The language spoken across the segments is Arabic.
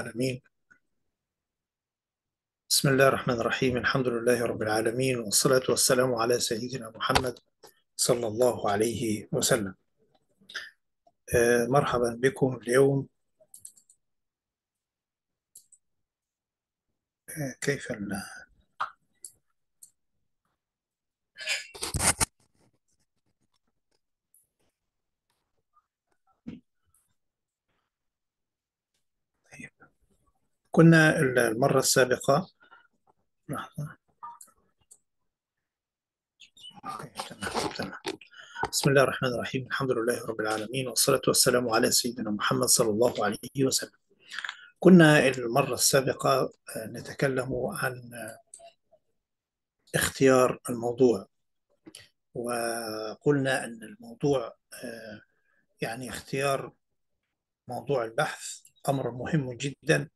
العالمين بسم الله الرحمن الرحيم الحمد لله رب العالمين والصلاة والسلام على سيدنا محمد صلى الله عليه وسلم آه، مرحبا بكم اليوم آه، كيف كنا المرة السابقة لحظة بسم الله الرحمن الرحيم الحمد لله رب العالمين والصلاة والسلام على سيدنا محمد صلى الله عليه وسلم كنا المرة السابقة آه، نتكلم عن اختيار الموضوع وقلنا أن الموضوع آه، يعني اختيار موضوع البحث أمر مهم جدا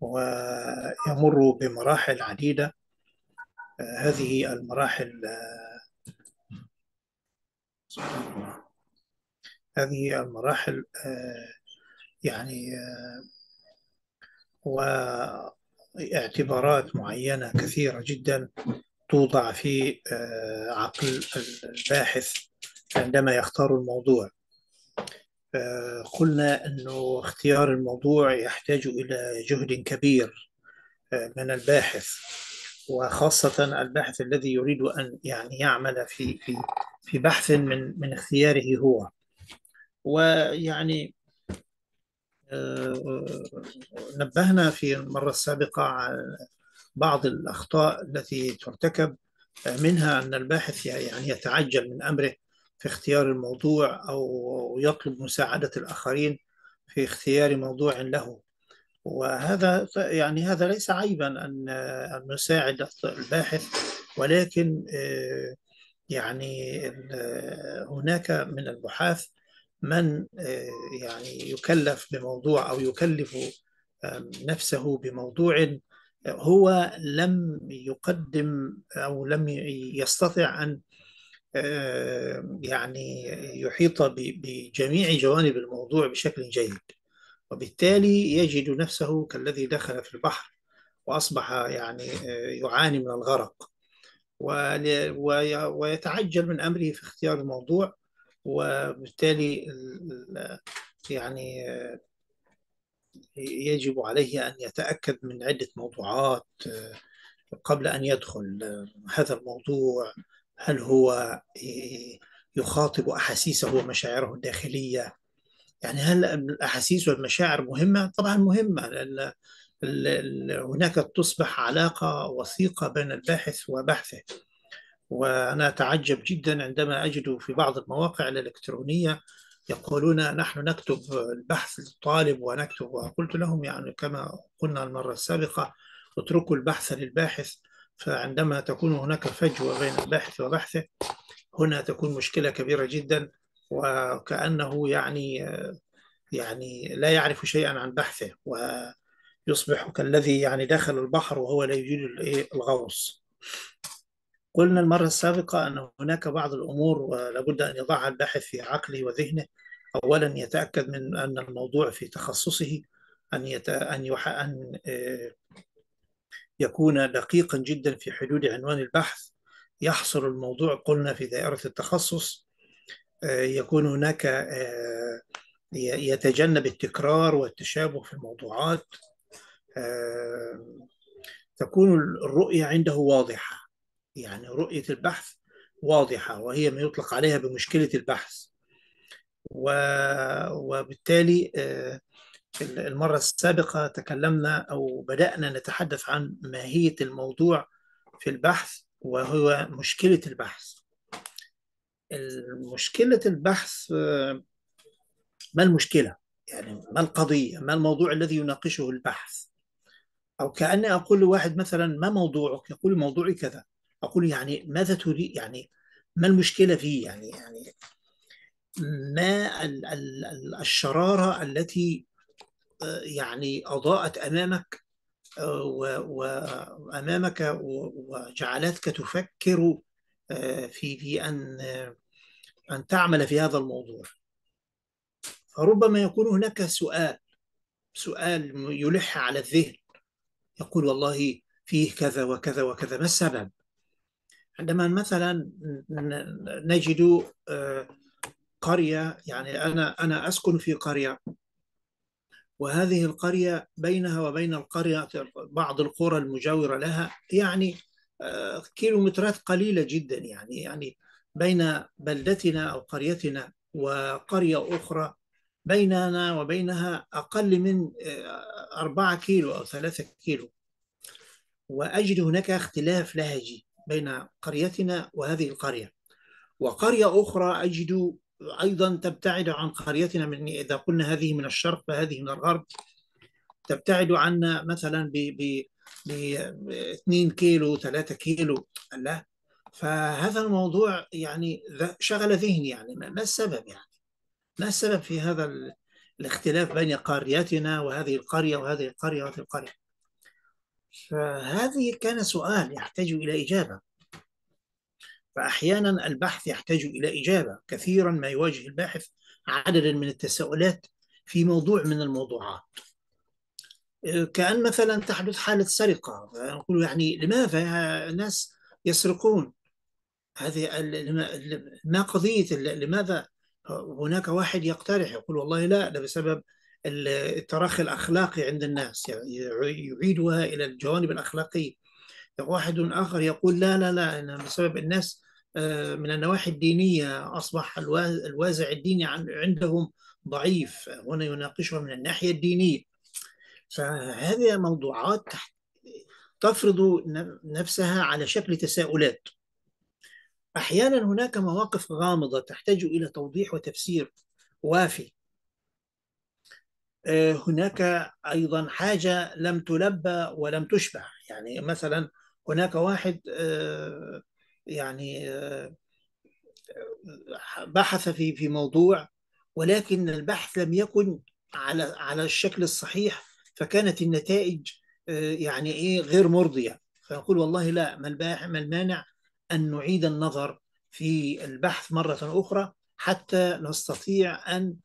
ويمر بمراحل عديدة آه، هذه المراحل آه، هذه المراحل آه، يعني واعتبارات معينة كثيرة جدا توضع في عقل الباحث عندما يختار الموضوع قلنا أنه اختيار الموضوع يحتاج إلى جهد كبير آه، من الباحث وخاصة الباحث الذي يريد أن يعني يعمل في في في بحث من من اختياره هو ويعني آه، نبهنا في المرة السابقة على بعض الأخطاء التي ترتكب آه، منها أن الباحث يعني يتعجل من أمره في اختيار الموضوع أو يطلب مساعدة الآخرين في اختيار موضوع له وهذا يعني هذا ليس عيبا أن نساعد الباحث ولكن آه، يعني آه، هناك من البحاث من آه، يعني يكلف بموضوع أو يكلف نفسه بموضوع هو لم يقدم أو لم يستطع أن يعني يحيط بجميع جوانب الموضوع بشكل جيد وبالتالي يجد نفسه كالذي دخل في البحر وأصبح يعني آه، يعاني من الغرق ويتعجل من أمره في اختيار الموضوع وبالتالي يعني آه، يجب عليه أن يتأكد من عدة موضوعات آه، قبل أن يدخل هذا الموضوع هل هو يخاطب أحاسيسه ومشاعره الداخلية يعني هل الأحاسيس والمشاعر مهمة؟ طبعا مهمة لأن هناك تصبح علاقة وثيقة بين الباحث وبحثه وأنا أتعجب جدا عندما أجد في بعض المواقع الإلكترونية يقولون نحن نكتب البحث للطالب ونكتب وقلت لهم يعني كما قلنا المرة السابقة اتركوا البحث للباحث فعندما تكون هناك فجوة بين الباحث وبحثه هنا تكون مشكلة كبيرة جدا وكأنه يعني يعني لا يعرف شيئا عن بحثه ويصبح كالذي يعني دخل البحر وهو لا يجيد الغوص قلنا المرة السابقة أن هناك بعض الأمور لابد أن يضعها الباحث في عقله وذهنه أولا يتأكد من أن الموضوع في تخصصه أن يت... أن يح... أن آه، يكون دقيقا جدا في حدود عنوان البحث يحصر الموضوع قلنا في دائرة التخصص آه، يكون هناك آه، يتجنب التكرار والتشابه في الموضوعات آه، تكون الرؤية عنده واضحة يعني رؤية البحث واضحة وهي ما يطلق عليها بمشكلة البحث وبالتالي في المرة السابقة تكلمنا أو بدأنا نتحدث عن ماهية الموضوع في البحث وهو مشكلة البحث مشكلة البحث ما المشكلة؟ يعني ما القضية؟ ما الموضوع الذي يناقشه البحث؟ أو كأني أقول لواحد مثلا ما موضوعك؟ يقول موضوعي كذا أقول يعني ماذا تريد؟ يعني ما المشكلة فيه؟ يعني يعني ما الشرارة التي يعني أضاءت أمامك آه، وأمامك وجعلتك تفكر آه، في في أن أن تعمل في هذا الموضوع فربما يكون هناك سؤال سؤال يلح على الذهن يقول والله فيه كذا وكذا وكذا ما السبب عندما مثلا نجد آه، قرية يعني أنا أنا أسكن في قرية وهذه القرية بينها وبين القرية بعض القرى المجاورة لها يعني آه، كيلومترات قليلة جدا يعني يعني بين بلدتنا أو قريتنا وقرية أخرى بيننا وبينها أقل من آه، أربعة كيلو أو ثلاثة كيلو وأجد هناك اختلاف لهجي بين قريتنا وهذه القرية وقرية أخرى أجد أيضا تبتعد عن قريتنا من إذا قلنا هذه من الشرق فهذه من الغرب تبتعد عنا مثلا ب ب ب 2 كيلو 3 كيلو لا فهذا الموضوع يعني شغل ذهني يعني ما السبب يعني ما السبب في هذا الاختلاف بين قريتنا وهذه القرية وهذه القرية وهذه القرية فهذه كان سؤال يحتاج إلى إجابة فأحيانا البحث يحتاج إلى إجابة كثيرا ما يواجه الباحث عددا من التساؤلات في موضوع من الموضوعات آه، كأن مثلا تحدث حالة سرقة نقول يعني لماذا الناس يسرقون هذه ما قضية لماذا هناك واحد يقترح يقول والله لا ده بسبب التراخي الأخلاقي عند الناس يعني يعيدها إلى الجوانب الأخلاقية واحد آخر يقول لا لا لا أنا بسبب الناس آه، من النواحي الدينية أصبح الوازع الديني عندهم ضعيف هنا يناقشها من الناحية الدينية فهذه موضوعات تفرض نفسها على شكل تساؤلات أحيانا هناك مواقف غامضة تحتاج إلى توضيح وتفسير وافي آه، هناك أيضا حاجة لم تلبى ولم تشبع يعني مثلا هناك واحد آه، يعني آه، بحث في في موضوع ولكن البحث لم يكن على على الشكل الصحيح فكانت النتائج آه، يعني ايه غير مرضيه فنقول والله لا ما المانع ان نعيد النظر في البحث مره اخرى حتى نستطيع ان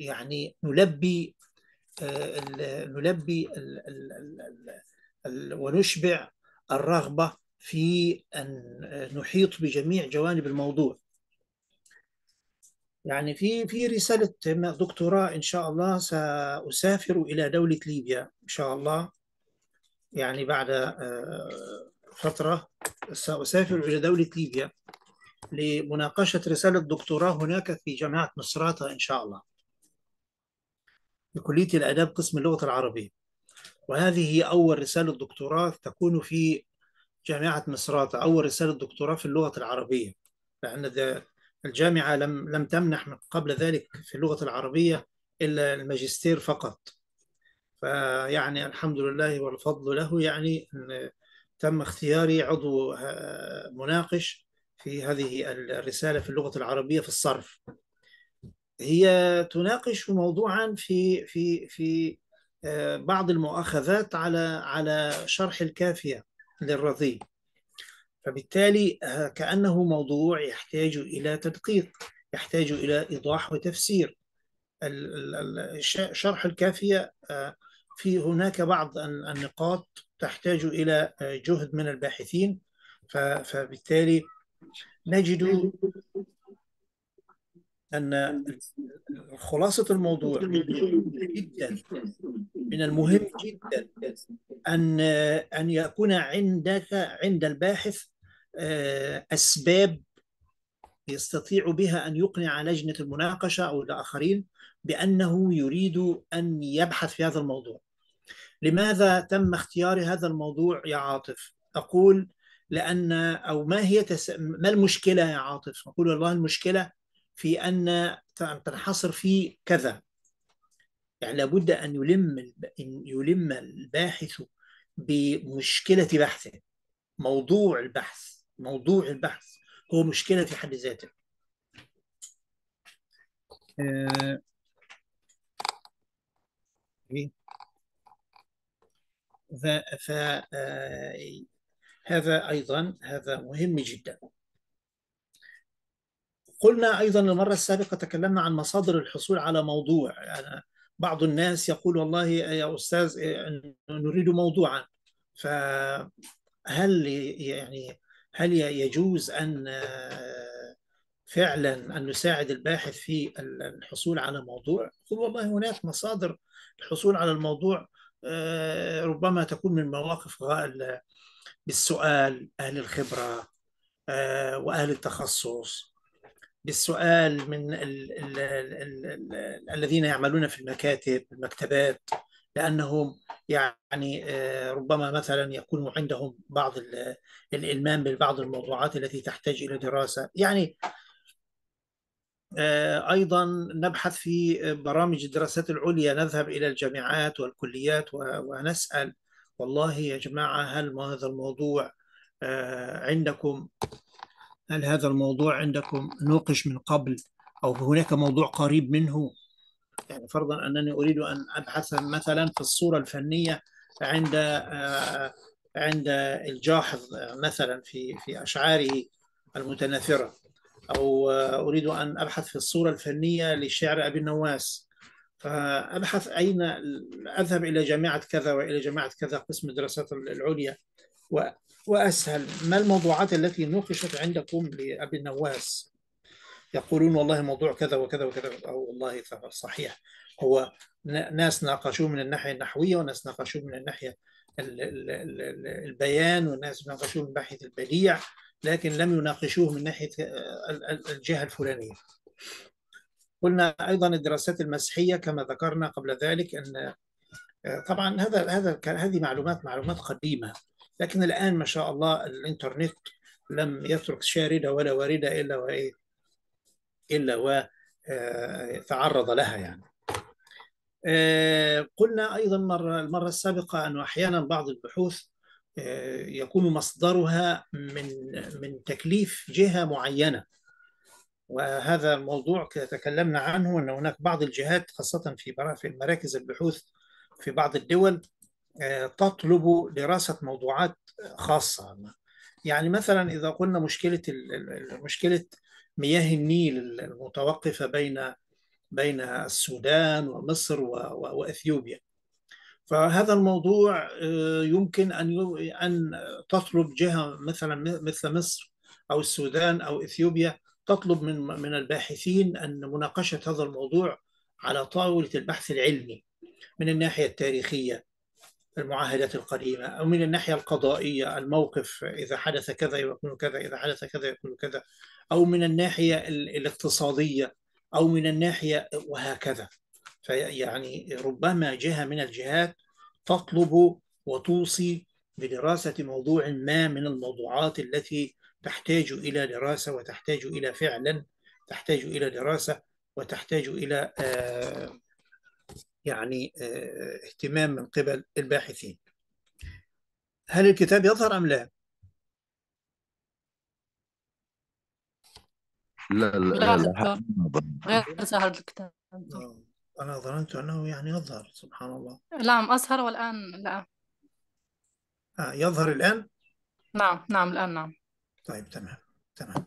يعني نلبي نلبي ونشبع الرغبة في أن نحيط بجميع جوانب الموضوع يعني في في رسالة دكتوراه إن شاء الله سأسافر إلى دولة ليبيا إن شاء الله يعني بعد آه، فترة سأسافر إلى دولة ليبيا لمناقشة رسالة دكتوراه هناك في جامعة نصراتة إن شاء الله في كلية الآداب قسم اللغة العربية وهذه هي أول رسالة دكتوراه تكون في جامعة مصراتة أول رسالة دكتوراه في اللغة العربية لأن الجامعة لم لم تمنح من قبل ذلك في اللغة العربية إلا الماجستير فقط فيعني الحمد لله والفضل له يعني تم اختياري عضو آه، مناقش في هذه الرسالة في اللغة العربية في الصرف هي تناقش موضوعا في في في بعض المؤاخذات على على شرح الكافية للرضي فبالتالي آه، كأنه موضوع يحتاج إلى تدقيق يحتاج إلى إيضاح وتفسير شرح الكافية آه، في هناك بعض النقاط تحتاج إلى آه، جهد من الباحثين فبالتالي نجد ان خلاصه الموضوع جدا من المهم جدا ان ان يكون عندك عند الباحث آه، اسباب يستطيع بها ان يقنع لجنه المناقشه او الاخرين بانه يريد ان يبحث في هذا الموضوع. لماذا تم اختيار هذا الموضوع يا عاطف؟ اقول لان او ما هي تس... ما المشكله يا عاطف؟ اقول والله المشكله في أن تنحصر في كذا يعني لابد أن يلم ان يلم الباحث بمشكلة بحثه موضوع البحث موضوع البحث هو مشكلة في حد ذاته آه. ف... آه، هذا أيضا هذا مهم جدا قلنا ايضا المره السابقه تكلمنا عن مصادر الحصول على موضوع يعني بعض الناس يقول والله يا استاذ نريد موضوعا فهل يعني هل يجوز ان فعلا ان نساعد الباحث في الحصول على موضوع؟ يقول والله هناك مصادر الحصول على الموضوع آه، ربما تكون من مواقف بالسؤال اهل الخبره آه، واهل التخصص بالسؤال من الـ الـ الـ الـ الذين يعملون في المكاتب المكتبات لأنهم يعني آه، ربما مثلا يكون عندهم بعض الإلمام ببعض الموضوعات التي تحتاج إلى دراسة يعني آه، ايضا نبحث في برامج الدراسات العليا نذهب الى الجامعات والكليات ونسال والله يا جماعه هل هذا الموضوع آه، عندكم هل هذا الموضوع عندكم نوقش من قبل أو هناك موضوع قريب منه يعني فرضا أنني أريد أن أبحث مثلا في الصورة الفنية عند آه، عند الجاحظ مثلا في في أشعاره المتناثرة أو آه، أريد أن أبحث في الصورة الفنية لشعر أبي النواس فأبحث أين أذهب إلى جامعة كذا وإلى جامعة كذا قسم الدراسات العليا وأسهل ما الموضوعات التي نوقشت عندكم لأبي النواس يقولون والله موضوع كذا وكذا وكذا أو والله صحيح هو ناس ناقشوه من الناحية النحوية وناس ناقشوه من الناحية البيان وناس ناقشوه من ناحية البديع لكن لم يناقشوه من ناحية الجهة الفلانية قلنا أيضا الدراسات المسيحية كما ذكرنا قبل ذلك أن آه، طبعا هذا هذا هذه معلومات معلومات قديمة لكن الآن ما شاء الله الإنترنت لم يترك شاردة ولا واردة إلا وإيه إلا وتعرض آه، لها يعني آه، قلنا أيضا مرة المرة السابقة أنه أحيانا بعض البحوث آه، يكون مصدرها من من تكليف جهة معينة وهذا الموضوع تكلمنا عنه أن هناك بعض الجهات خاصة في في مراكز البحوث في بعض الدول تطلب دراسه موضوعات خاصه يعني مثلا اذا قلنا مشكله مشكله مياه النيل المتوقفه بين بين السودان ومصر واثيوبيا فهذا الموضوع آه، يمكن ان ان تطلب جهه مثلا مثل مصر او السودان او اثيوبيا تطلب من من الباحثين ان مناقشه هذا الموضوع على طاوله البحث العلمي من الناحيه التاريخيه المعاهدات القديمة أو من الناحية القضائية الموقف إذا حدث كذا يكون كذا إذا حدث كذا يكون كذا أو من الناحية الاقتصادية أو من الناحية وهكذا فيعني ربما جهة من الجهات تطلب وتوصي بدراسة موضوع ما من الموضوعات التي تحتاج إلى دراسة وتحتاج إلى فعلا تحتاج إلى دراسة وتحتاج إلى آه يعني آه، اهتمام من قبل الباحثين هل الكتاب يظهر أم لا؟ لا لا لا غير لا الكتاب آه، أنا ظننت أنه يعني يظهر سبحان الله لا نعم، أظهر والآن لا آه يظهر الآن؟ نعم نعم الآن نعم طيب تمام تمام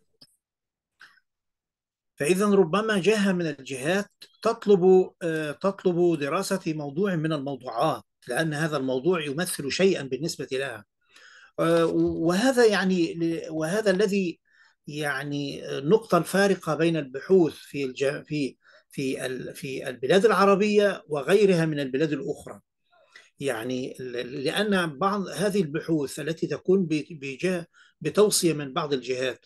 فاذا ربما جهه من الجهات تطلب آه، تطلب دراسه موضوع من الموضوعات لان هذا الموضوع يمثل شيئا بالنسبه لها آه، وهذا يعني وهذا الذي يعني النقطه الفارقه بين البحوث في في في في البلاد العربيه وغيرها من البلاد الاخرى يعني لان بعض هذه البحوث التي تكون بتوصيه من بعض الجهات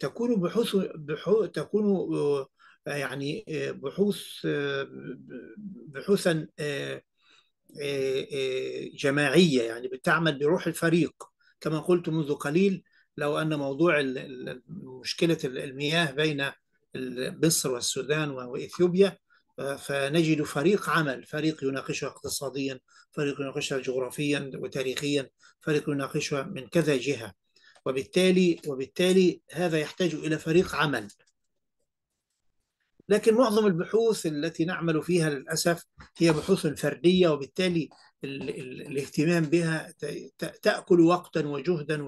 تكون بحوث بحو تكون آه، يعني آه، بحوث آه، بحوثا جماعيه يعني بتعمل بروح الفريق كما قلت منذ قليل لو ان موضوع مشكله المياه بين مصر والسودان واثيوبيا فنجد فريق عمل فريق يناقشها اقتصاديا فريق يناقشها جغرافيا وتاريخيا فريق يناقشها من كذا جهه وبالتالي وبالتالي هذا يحتاج إلى فريق عمل لكن معظم البحوث التي نعمل فيها للأسف هي بحوث فردية وبالتالي الاهتمام بها تأكل وقتا وجهدا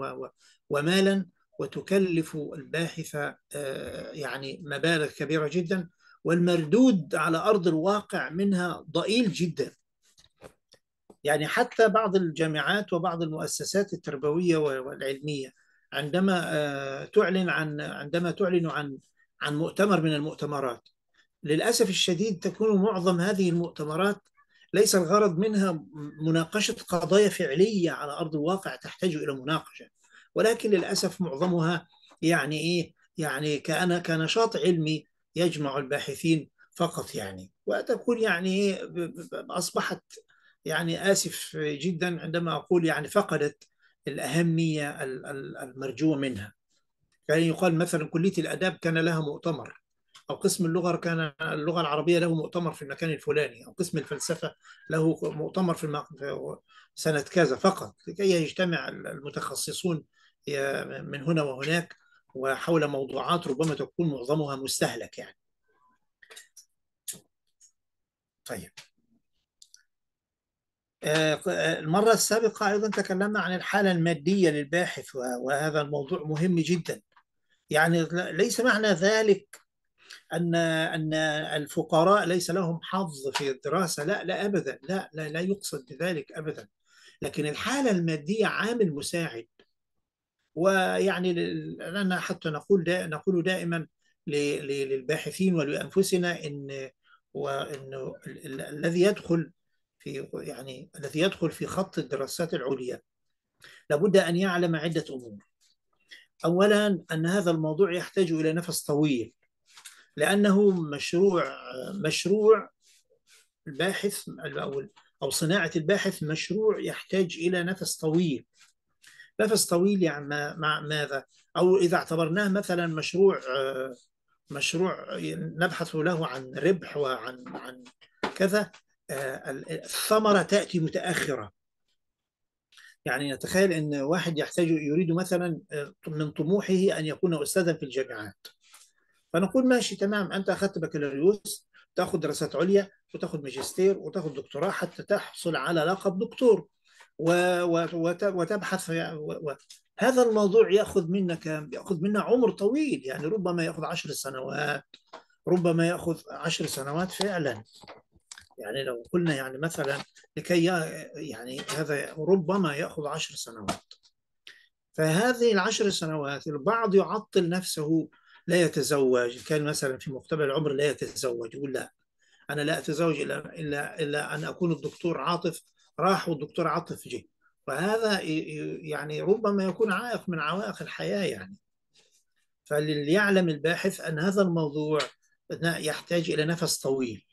ومالا وتكلف الباحث آه، يعني مبالغ كبيرة جدا والمردود على أرض الواقع منها ضئيل جدا يعني حتى بعض الجامعات وبعض المؤسسات التربوية والعلمية عندما آه، تعلن عن عندما تعلن عن عن مؤتمر من المؤتمرات للاسف الشديد تكون معظم هذه المؤتمرات ليس الغرض منها مناقشه قضايا فعليه على ارض الواقع تحتاج الى مناقشه ولكن للاسف معظمها يعني ايه يعني كان كنشاط علمي يجمع الباحثين فقط يعني وتكون يعني إيه؟ اصبحت يعني اسف جدا عندما اقول يعني فقدت الأهمية المرجوة منها كان يعني يقال مثلا كلية الآداب كان لها مؤتمر أو قسم اللغة كان اللغة العربية له مؤتمر في المكان الفلاني أو قسم الفلسفة له مؤتمر في سنة كذا فقط لكي يجتمع المتخصصون من هنا وهناك وحول موضوعات ربما تكون معظمها مستهلك يعني طيب المرة السابقة أيضا تكلمنا عن الحالة المادية للباحث وهذا الموضوع مهم جدا يعني ليس معنى ذلك أن أن الفقراء ليس لهم حظ في الدراسة لا لا أبدا لا لا, لا يقصد بذلك أبدا لكن الحالة المادية عامل مساعد ويعني لنا حتى نقول دا نقول دائما للباحثين ولأنفسنا إن وإنه الذي يدخل في يعني الذي يدخل في خط الدراسات العليا لابد أن يعلم عدة أمور أولا أن هذا الموضوع يحتاج إلى نفس طويل لأنه مشروع مشروع الباحث أو أو صناعة الباحث مشروع يحتاج إلى نفس طويل نفس طويل يعني مع ماذا أو إذا اعتبرناه مثلا مشروع مشروع نبحث له عن ربح وعن عن كذا آه، الثمرة تأتي متأخرة يعني نتخيل أن واحد يحتاج يريد مثلا آه، من طموحه أن يكون أستاذا في الجامعات فنقول ماشي تمام أنت أخذت بكالوريوس تأخذ دراسات عليا وتأخذ ماجستير وتأخذ دكتوراه حتى تحصل على لقب دكتور وتبحث و... هذا الموضوع ياخذ منك ياخذ منا عمر طويل يعني ربما ياخذ عشر سنوات ربما ياخذ عشر سنوات فعلا يعني لو قلنا يعني مثلا لكي يعني هذا ربما ياخذ عشر سنوات فهذه العشر سنوات البعض يعطل نفسه لا يتزوج كان مثلا في مقتبل العمر لا يتزوج يقول لا انا لا اتزوج الا الا الا ان اكون الدكتور عاطف راح والدكتور عاطف جه وهذا يعني ربما يكون عائق من عوائق الحياه يعني فليعلم الباحث ان هذا الموضوع يحتاج الى نفس طويل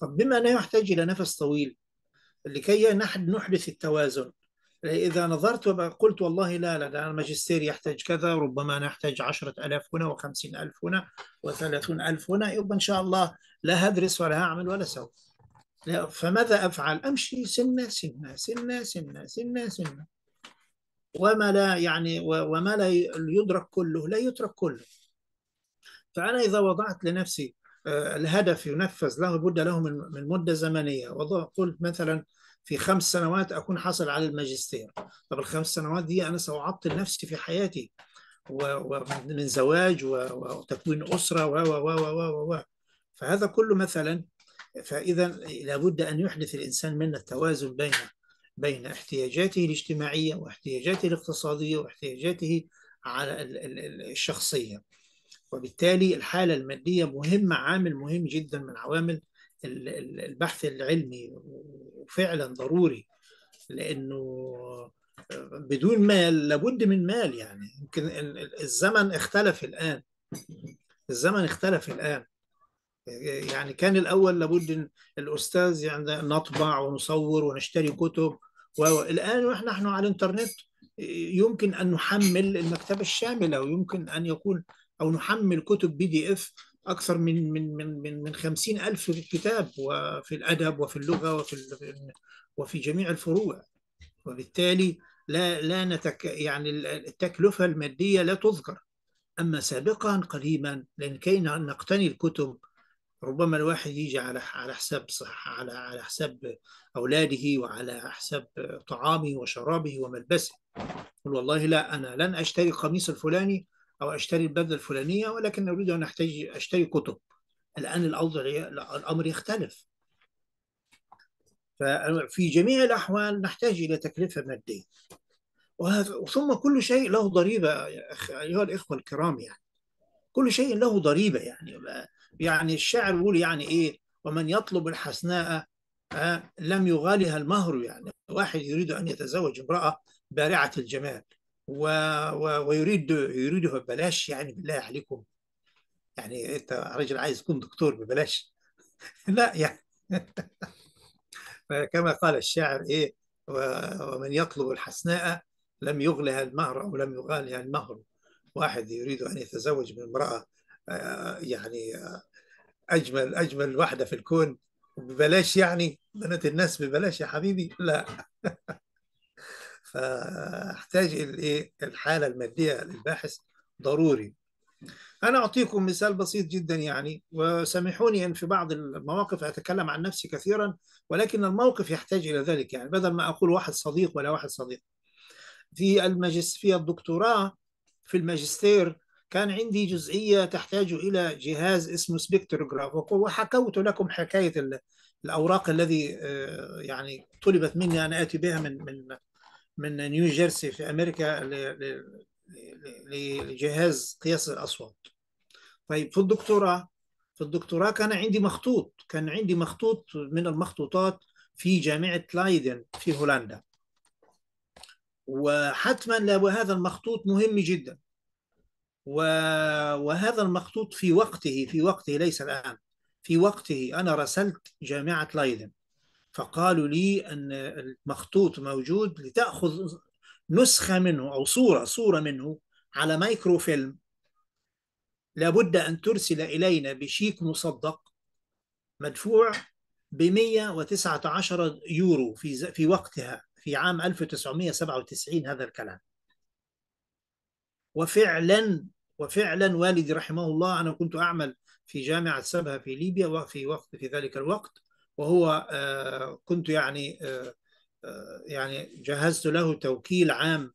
طب بما أنه يحتاج إلى نفس طويل لكي نحدث التوازن إذا نظرت وقلت والله لا لا الماجستير يحتاج كذا ربما نحتاج عشرة ألاف هنا وخمسين ألف هنا وثلاثون ألف هنا يبقى إن شاء الله لا هدرس ولا هعمل ولا سوف فماذا أفعل أمشي سنة سنة سنة سنة سنة سنة وما لا يعني وما لا يدرك كله لا يترك كله فأنا إذا وضعت لنفسي آه، الهدف ينفذ له بد له من مده زمنيه وقلت مثلا في خمس سنوات اكون حاصل على الماجستير طب الخمس سنوات دي انا ساعطل نفسي في حياتي ومن زواج وتكوين اسره و و و و فهذا كله مثلا فاذا لابد ان يحدث الانسان منا التوازن بين بين احتياجاته الاجتماعيه واحتياجاته الاقتصاديه واحتياجاته على الشخصيه وبالتالي الحالة المادية مهمة عامل مهم جدا من عوامل البحث العلمي وفعلا ضروري لأنه بدون مال لابد من مال يعني يمكن الزمن اختلف الآن الزمن اختلف الآن يعني كان الأول لابد الأستاذ يعني نطبع ونصور ونشتري كتب والآن نحن على الإنترنت يمكن أن نحمل المكتبة الشاملة ويمكن أن يكون او نحمل كتب بي دي اف اكثر من من من من من 50000 كتاب وفي الادب وفي اللغه وفي وفي جميع الفروع وبالتالي لا لا نتك يعني التكلفه الماديه لا تذكر اما سابقا قديما لكي نقتني الكتب ربما الواحد يجي على على حساب صحة على على حساب أولاده وعلى حساب طعامه وشرابه وملبسه يقول والله لا أنا لن أشتري القميص الفلاني أو أشتري البلدة الفلانية ولكن أريد أن أحتاج أشتري كتب الآن الاوضاع الأمر يختلف ففي جميع الأحوال نحتاج إلى تكلفة مادية وهذا ثم كل شيء له ضريبة أيها الإخوة الكرام يعني كل شيء له ضريبة يعني يعني الشاعر يقول يعني إيه ومن يطلب الحسناء آه، لم يغالها المهر يعني واحد يريد أن يتزوج امرأة بارعة الجمال و... و... ويريد يريده ببلاش يعني بالله عليكم يعني انت راجل عايز تكون دكتور ببلاش لا يعني كما قال الشاعر ايه ومن يطلب الحسناء لم يغلها المهر او لم يغالها المهر واحد يريد ان يتزوج من امراه آه، يعني آه، اجمل اجمل واحده في الكون ببلاش يعني بنات الناس ببلاش يا حبيبي لا فاحتاج الايه الحاله الماديه للباحث ضروري انا اعطيكم مثال بسيط جدا يعني وسامحوني ان في بعض المواقف اتكلم عن نفسي كثيرا ولكن الموقف يحتاج الى ذلك يعني بدل ما اقول واحد صديق ولا واحد صديق في الماجستير في الدكتوراه في الماجستير كان عندي جزئية تحتاج إلى جهاز اسمه سبكتروجراف وحكوت لكم حكاية الأوراق الذي آه، يعني طلبت مني أن آتي بها من من من نيو جيرسي في امريكا لجهاز قياس الاصوات طيب في الدكتوراه في الدكتوراه كان عندي مخطوط كان عندي مخطوط من المخطوطات في جامعه لايدن في هولندا وحتما وهذا المخطوط مهم جدا وهذا المخطوط في وقته في وقته ليس الان في وقته انا رسلت جامعه لايدن فقالوا لي أن المخطوط موجود لتأخذ نسخة منه أو صورة صورة منه على مايكروفيلم لابد أن ترسل إلينا بشيك مصدق مدفوع ب 119 يورو في في وقتها في عام 1997 هذا الكلام وفعلا وفعلا والدي رحمه الله انا كنت اعمل في جامعه سبها في ليبيا وفي وقت في ذلك الوقت وهو آه، كنت يعني آه، آه، يعني جهزت له توكيل عام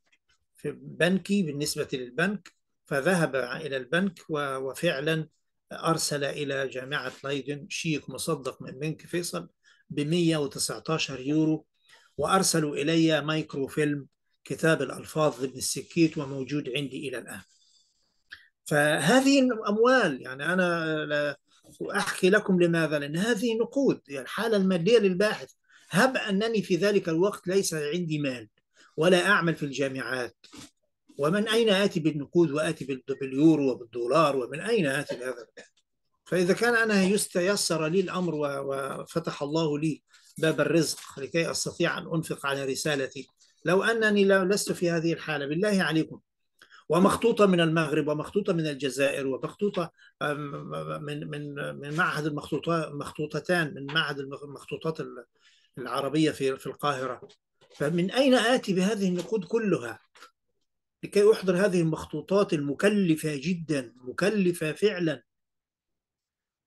في بنكي بالنسبة للبنك فذهب إلى البنك وفعلا أرسل إلى جامعة ليدن شيك مصدق من بنك فيصل ب 119 يورو وأرسلوا إلي مايكرو فيلم كتاب الألفاظ ضمن السكيت وموجود عندي إلى الآن فهذه الأموال يعني أنا وأحكي لكم لماذا لأن هذه نقود يعني الحالة المادية للباحث هب أنني في ذلك الوقت ليس عندي مال ولا أعمل في الجامعات ومن أين آتي بالنقود وآتي باليورو وبالدولار ومن أين آتي بهذا فإذا كان أنا يستيسر لي الأمر وفتح الله لي باب الرزق لكي أستطيع أن أنفق على رسالتي لو أنني لست في هذه الحالة بالله عليكم ومخطوطه من المغرب ومخطوطه من الجزائر ومخطوطه من من من معهد المخطوطات مخطوطتان من معهد المخطوطات العربيه في في القاهره فمن اين اتي بهذه النقود كلها لكي احضر هذه المخطوطات المكلفه جدا مكلفه فعلا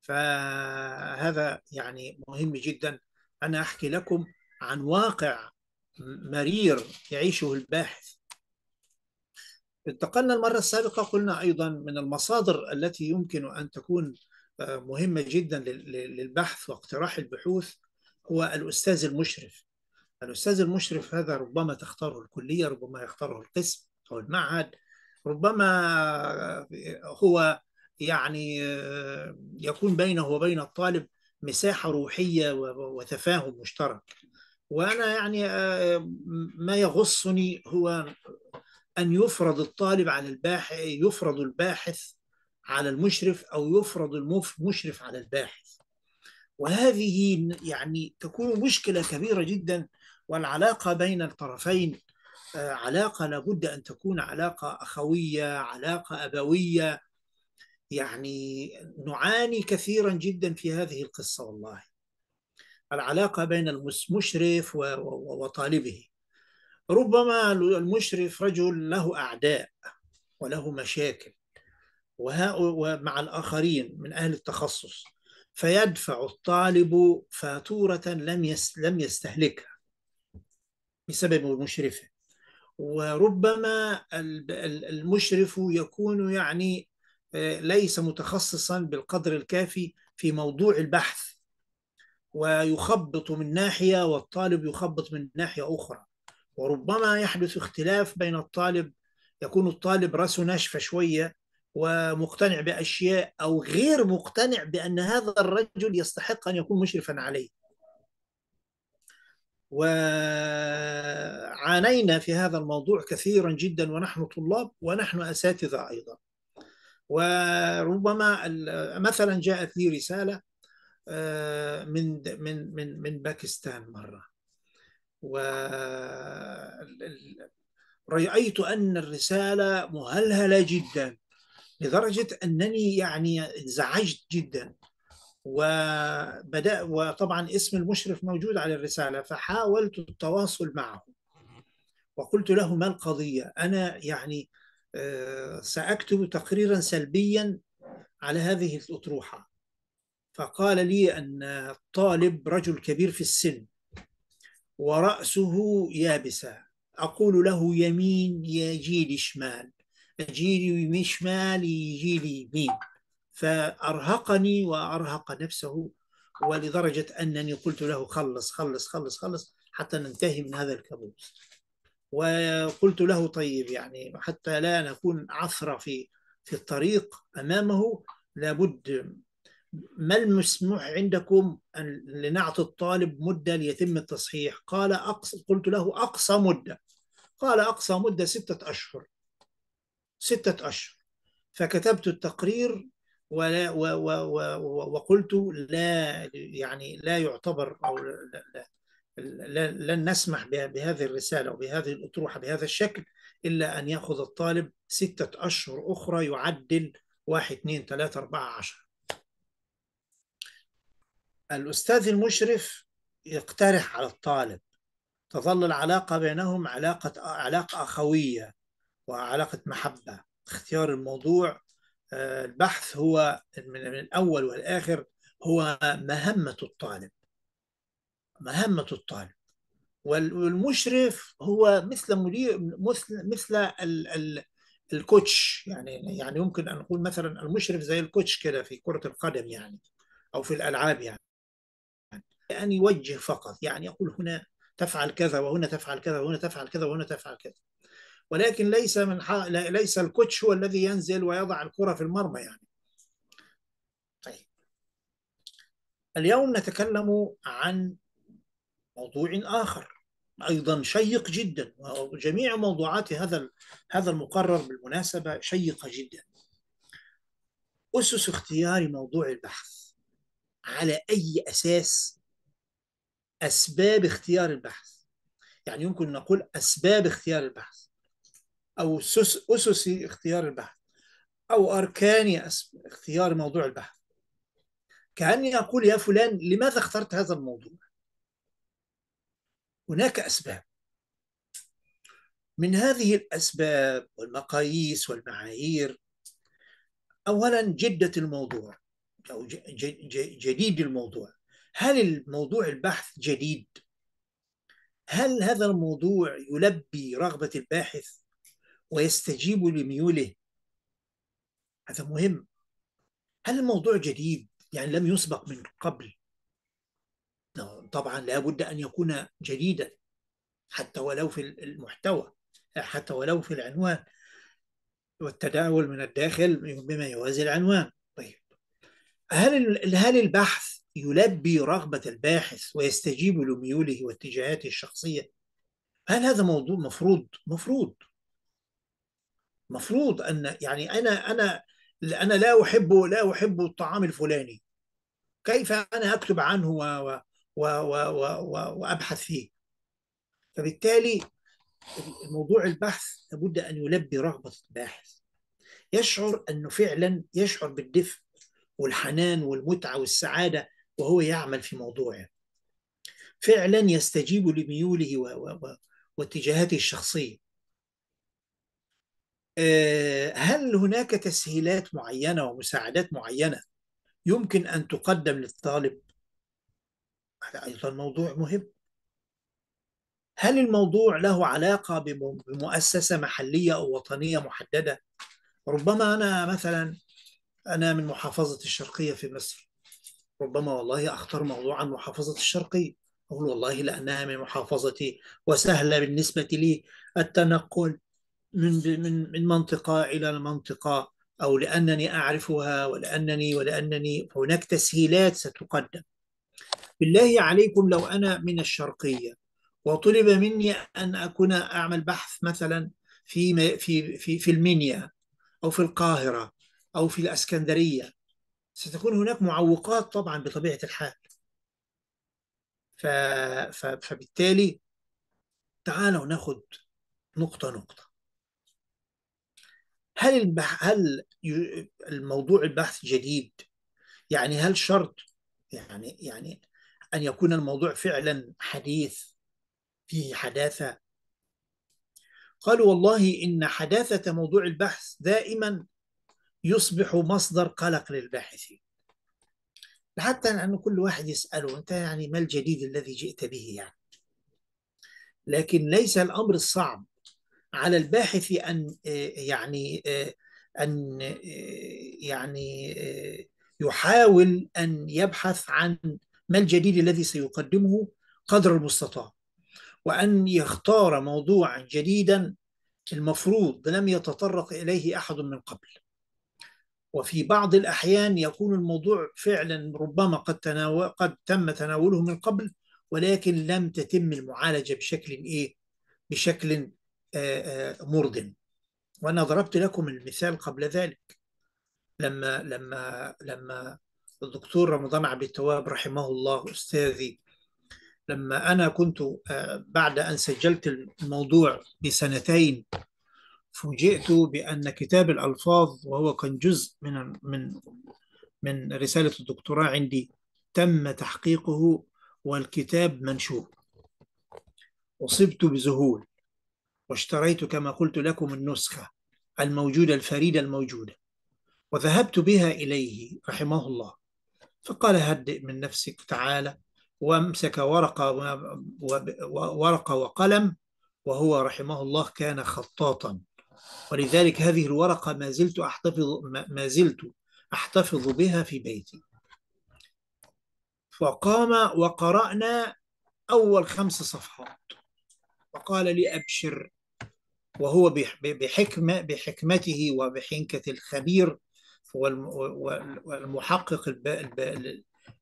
فهذا يعني مهم جدا انا احكي لكم عن واقع مرير يعيشه الباحث انتقلنا المرة السابقة قلنا أيضا من المصادر التي يمكن أن تكون آه، مهمة جدا للبحث واقتراح البحوث هو الأستاذ المشرف الأستاذ المشرف هذا ربما تختاره الكلية ربما يختاره القسم أو المعهد ربما آه، هو يعني آه، يكون بينه وبين الطالب مساحة روحية وتفاهم مشترك وأنا يعني ما يغصني هو أن يفرض الطالب على الباحث يفرض الباحث على المشرف أو يفرض المشرف على الباحث وهذه يعني تكون مشكلة كبيرة جدا والعلاقة بين الطرفين آه، علاقة لابد أن تكون علاقة أخوية علاقة أبوية يعني نعاني كثيرا جدا في هذه القصة والله العلاقة بين المشرف وطالبه ربما المشرف رجل له أعداء وله مشاكل ومع الآخرين من أهل التخصص فيدفع الطالب فاتورة لم لم يستهلكها بسبب مشرفه وربما المشرف يكون يعني آه، ليس متخصصا بالقدر الكافي في موضوع البحث ويخبط من ناحية والطالب يخبط من ناحية أخرى وربما يحدث اختلاف بين الطالب يكون الطالب راسه ناشفه شويه ومقتنع باشياء او غير مقتنع بان هذا الرجل يستحق ان يكون مشرفا عليه. وعانينا في هذا الموضوع كثيرا جدا ونحن طلاب ونحن اساتذه ايضا. وربما مثلا جاءت لي رساله آه، من من من من باكستان مره ورأيت أن الرسالة مهلهلة جدا لدرجة أنني يعني انزعجت جدا وبدأ وطبعا اسم المشرف موجود على الرسالة فحاولت التواصل معه وقلت له ما القضية أنا يعني آه، سأكتب تقريرا سلبيا على هذه الأطروحة فقال لي أن الطالب رجل كبير في السن ورأسه يابسة أقول له يمين يجيل شمال أجيل يمين شمال يجيل يمين فأرهقني وأرهق نفسه ولدرجة أنني قلت له خلص خلص خلص خلص حتى ننتهي من هذا الكابوس وقلت له طيب يعني حتى لا نكون عثرة في في الطريق أمامه لابد ما المسموح عندكم أن لنعطي الطالب مدة ليتم التصحيح قال أقص... قلت له أقصى مدة قال أقصى مدة ستة أشهر ستة أشهر فكتبت التقرير ولا و و و وقلت لا يعني لا يعتبر أو لا, لا لن نسمح بهذه الرسالة وبهذه الأطروحة بهذا الشكل إلا أن يأخذ الطالب ستة أشهر أخرى يعدل واحد اثنين ثلاثة أربعة عشر الأستاذ المشرف يقترح على الطالب تظل العلاقة بينهم علاقة علاقة أخوية وعلاقة محبة اختيار الموضوع آه، البحث هو من الأول والآخر هو مهمة الطالب مهمة الطالب والمشرف هو مثل مدير مثل مثل ال ال الكوتش يعني يعني يمكن ان نقول مثلا المشرف زي الكوتش كده في كره القدم يعني او في الالعاب يعني أن يوجه فقط يعني يقول هنا تفعل كذا وهنا تفعل كذا وهنا تفعل كذا وهنا تفعل كذا ولكن ليس من ليس الكوتش هو الذي ينزل ويضع الكرة في المرمى يعني طيب اليوم نتكلم عن موضوع آخر أيضا شيق جدا وجميع موضوعات هذا هذا المقرر بالمناسبة شيقة جدا أسس اختيار موضوع البحث على أي أساس أسباب اختيار البحث يعني يمكن نقول أسباب اختيار البحث أو أسس اختيار البحث أو أركان اختيار موضوع البحث كأني أقول يا فلان لماذا اخترت هذا الموضوع هناك أسباب من هذه الأسباب والمقاييس والمعايير أولا جدة الموضوع أو جديد الموضوع هل الموضوع البحث جديد؟ هل هذا الموضوع يلبي رغبة الباحث ويستجيب لميوله؟ هذا مهم هل الموضوع جديد؟ يعني لم يسبق من قبل نعم، طبعا لا بد أن يكون جديدا حتى ولو في المحتوى حتى ولو في العنوان والتداول من الداخل بما يوازي العنوان طيب هل هل البحث يلبي رغبة الباحث ويستجيب لميوله واتجاهاته الشخصية هل هذا موضوع مفروض؟ مفروض مفروض أن يعني أنا أنا أنا لا أحب لا أحب الطعام الفلاني كيف أنا أكتب عنه و و و و و وأبحث فيه فبالتالي موضوع البحث لابد أن يلبي رغبة الباحث يشعر أنه فعلا يشعر بالدفء والحنان والمتعة والسعادة وهو يعمل في موضوعه فعلا يستجيب لميوله واتجاهاته الشخصية آه، هل هناك تسهيلات معينة ومساعدات معينة يمكن أن تقدم للطالب هذا أيضا موضوع مهم هل الموضوع له علاقة بمؤسسة محلية أو وطنية محددة؟ ربما أنا مثلا أنا من محافظة الشرقية في مصر ربما والله أختار موضوعا محافظة الشرقية أقول والله لأنها من محافظتي وسهلة بالنسبة لي التنقل من من من منطقة إلى منطقة أو لأنني أعرفها ولأنني ولأنني هناك تسهيلات ستقدم بالله عليكم لو أنا من الشرقية وطلب مني أن أكون أعمل بحث مثلا في في في, في المنيا أو في القاهرة أو في الإسكندرية ستكون هناك معوقات طبعا بطبيعة الحال ف... ف... فبالتالي تعالوا ناخد نقطة نقطة هل البح... هل الموضوع البحث جديد يعني هل شرط يعني يعني أن يكون الموضوع فعلا حديث فيه حداثة قالوا والله إن حداثة موضوع البحث دائما يصبح مصدر قلق للباحثين حتى أن كل واحد يسأله أنت يعني ما الجديد الذي جئت به يعني لكن ليس الأمر الصعب على الباحث أن يعني أن يعني يحاول أن يبحث عن ما الجديد الذي سيقدمه قدر المستطاع وأن يختار موضوعا جديدا المفروض لم يتطرق إليه أحد من قبل وفي بعض الأحيان يكون الموضوع فعلا ربما قد, تناول قد تم تناوله من قبل ولكن لم تتم المعالجة بشكل إيه؟ بشكل مرض وأنا ضربت لكم المثال قبل ذلك لما لما لما الدكتور رمضان عبد التواب رحمه الله أستاذي لما أنا كنت بعد أن سجلت الموضوع بسنتين فوجئت بأن كتاب الألفاظ وهو كان جزء من من من رسالة الدكتوراه عندي تم تحقيقه والكتاب منشور أصبت بذهول واشتريت كما قلت لكم النسخة الموجودة الفريدة الموجودة وذهبت بها إليه رحمه الله فقال هدئ من نفسك تعالى وامسك ورقة ورقة وقلم وهو رحمه الله كان خطاطا ولذلك هذه الورقة ما زلت أحتفظ ما زلت أحتفظ بها في بيتي فقام وقرأنا أول خمس صفحات وقال لي أبشر وهو بحكمة بحكمته وبحنكة الخبير والمحقق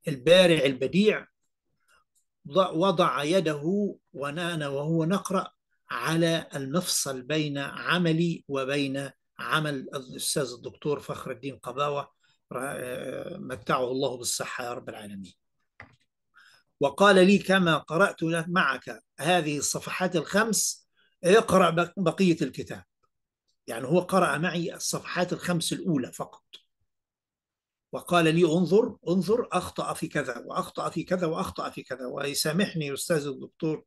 البارع البديع وضع يده ونانا وهو نقرأ على المفصل بين عملي وبين عمل الاستاذ الدكتور فخر الدين قباوه آه، متعه الله بالصحه يا رب العالمين. وقال لي كما قرات معك هذه الصفحات الخمس اقرا بقيه الكتاب. يعني هو قرأ معي الصفحات الخمس الأولى فقط وقال لي انظر انظر أخطأ في كذا وأخطأ في كذا وأخطأ في كذا ويسامحني أستاذ الدكتور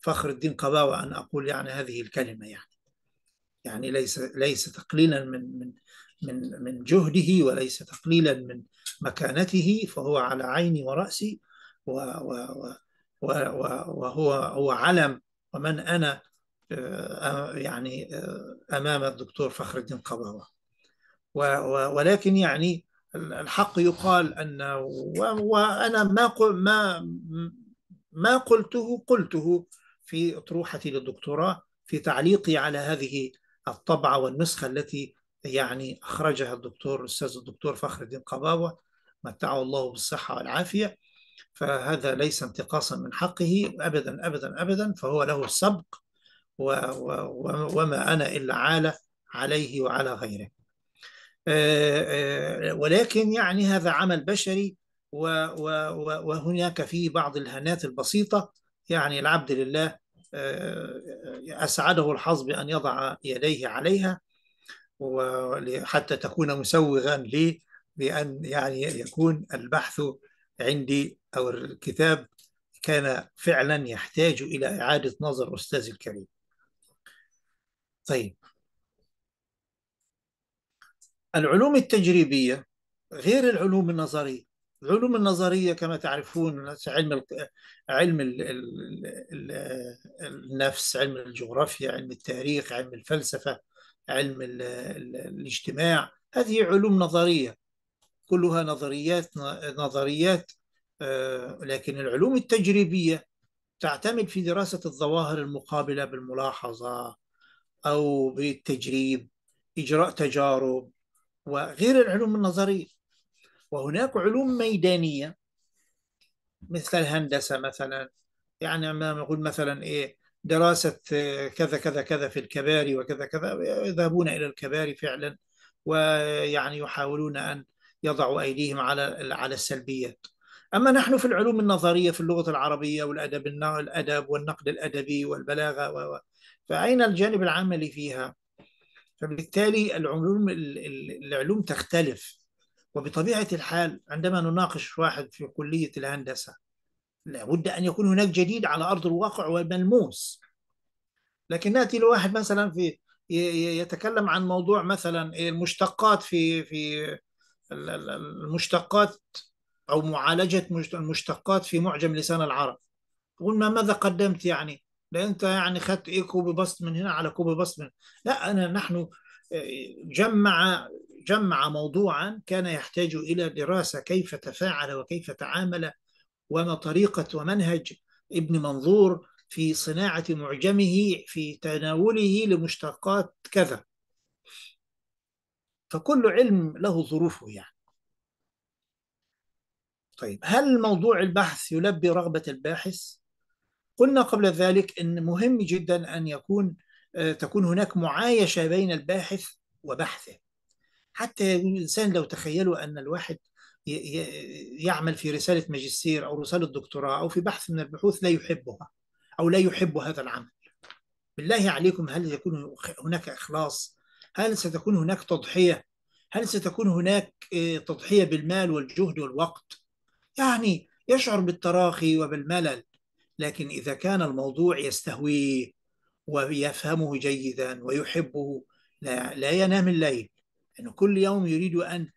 فخر الدين قباوة أن أقول يعني هذه الكلمة يعني يعني ليس ليس تقليلا من من من من جهده وليس تقليلا من مكانته فهو على عيني ورأسي و و و و وهو هو علم ومن أنا آه، آه، يعني آه، أمام الدكتور فخر الدين قباوة ولكن يعني الحق يقال أن وأنا ما ما ما قلته قلته في أطروحتي للدكتوراه في تعليقي على هذه الطبعة والنسخة التي يعني أخرجها الدكتور الأستاذ الدكتور فخر الدين قباوة متعه الله بالصحة والعافية فهذا ليس انتقاصا من حقه أبدا أبدا أبدا فهو له السبق و و و وما أنا إلا عالة عليه وعلى غيره آه، آه، ولكن يعني هذا عمل بشري وهناك فيه بعض الهنات البسيطة يعني العبد لله آه، أسعده الحظ بأن يضع يديه عليها حتى تكون مسوغا لي بأن يعني يكون البحث عندي أو الكتاب كان فعلا يحتاج إلى إعادة نظر أستاذ الكريم طيب العلوم التجريبية غير العلوم النظرية العلوم النظريه كما تعرفون علم علم النفس علم الجغرافيا علم التاريخ علم الفلسفه علم الاجتماع هذه علوم نظريه كلها نظريات نظريات آه، لكن العلوم التجريبيه تعتمد في دراسه الظواهر المقابله بالملاحظه او بالتجريب اجراء تجارب وغير العلوم النظريه وهناك علوم ميدانية مثل الهندسة مثلا يعني ما نقول مثلا إيه دراسة آه، كذا كذا كذا في الكباري وكذا كذا يذهبون إلى الكباري فعلا ويعني يحاولون أن يضعوا أيديهم على على السلبيات أما نحن في العلوم النظرية في اللغة العربية والأدب الأدب والنقد الأدبي والبلاغة و... فأين الجانب العملي فيها؟ فبالتالي العلوم العلوم تختلف وبطبيعة الحال عندما نناقش واحد في كلية الهندسة لابد أن يكون هناك جديد على أرض الواقع والملموس لكن نأتي لواحد مثلا في يتكلم عن موضوع مثلا المشتقات في في المشتقات أو معالجة المشتقات في معجم لسان العرب قلنا ماذا قدمت يعني أنت يعني خدت إيه كوب بسط من هنا على كوب بسط من لا أنا نحن آه، جمع جمع موضوعا كان يحتاج الى دراسه كيف تفاعل وكيف تعامل وما طريقه ومنهج ابن منظور في صناعه معجمه في تناوله لمشتقات كذا فكل علم له ظروفه يعني طيب هل موضوع البحث يلبي رغبه الباحث قلنا قبل ذلك ان مهم جدا ان يكون آه، تكون هناك معايشه بين الباحث وبحثه حتى الإنسان لو تخيلوا أن الواحد يعمل في رسالة ماجستير أو رسالة دكتوراه أو في بحث من البحوث لا يحبها أو لا يحب هذا العمل بالله عليكم هل يكون هناك إخلاص هل ستكون هناك تضحية هل ستكون هناك آه، تضحية بالمال والجهد والوقت يعني يشعر بالتراخي وبالملل لكن إذا كان الموضوع يستهويه ويفهمه جيدا ويحبه لا, لا ينام الليل أنه كل يوم يريد أن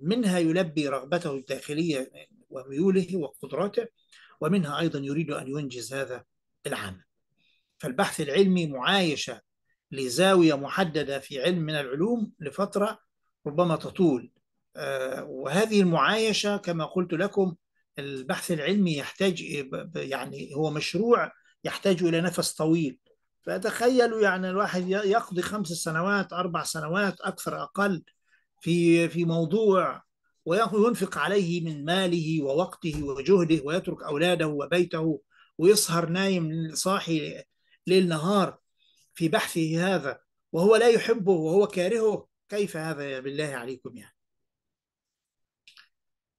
منها يلبي رغبته الداخلية وميوله وقدراته ومنها أيضا يريد أن ينجز هذا العمل فالبحث العلمي معايشة لزاوية محددة في علم من العلوم لفترة ربما تطول آه، وهذه المعايشة كما قلت لكم البحث العلمي يحتاج يعني هو مشروع يحتاج إلى نفس طويل فتخيلوا يعني الواحد يقضي خمس سنوات أربع سنوات أكثر أقل في في موضوع وينفق عليه من ماله ووقته وجهده ويترك أولاده وبيته ويسهر نايم صاحي ليل نهار في بحثه هذا وهو لا يحبه وهو كارهه كيف هذا يا بالله عليكم يعني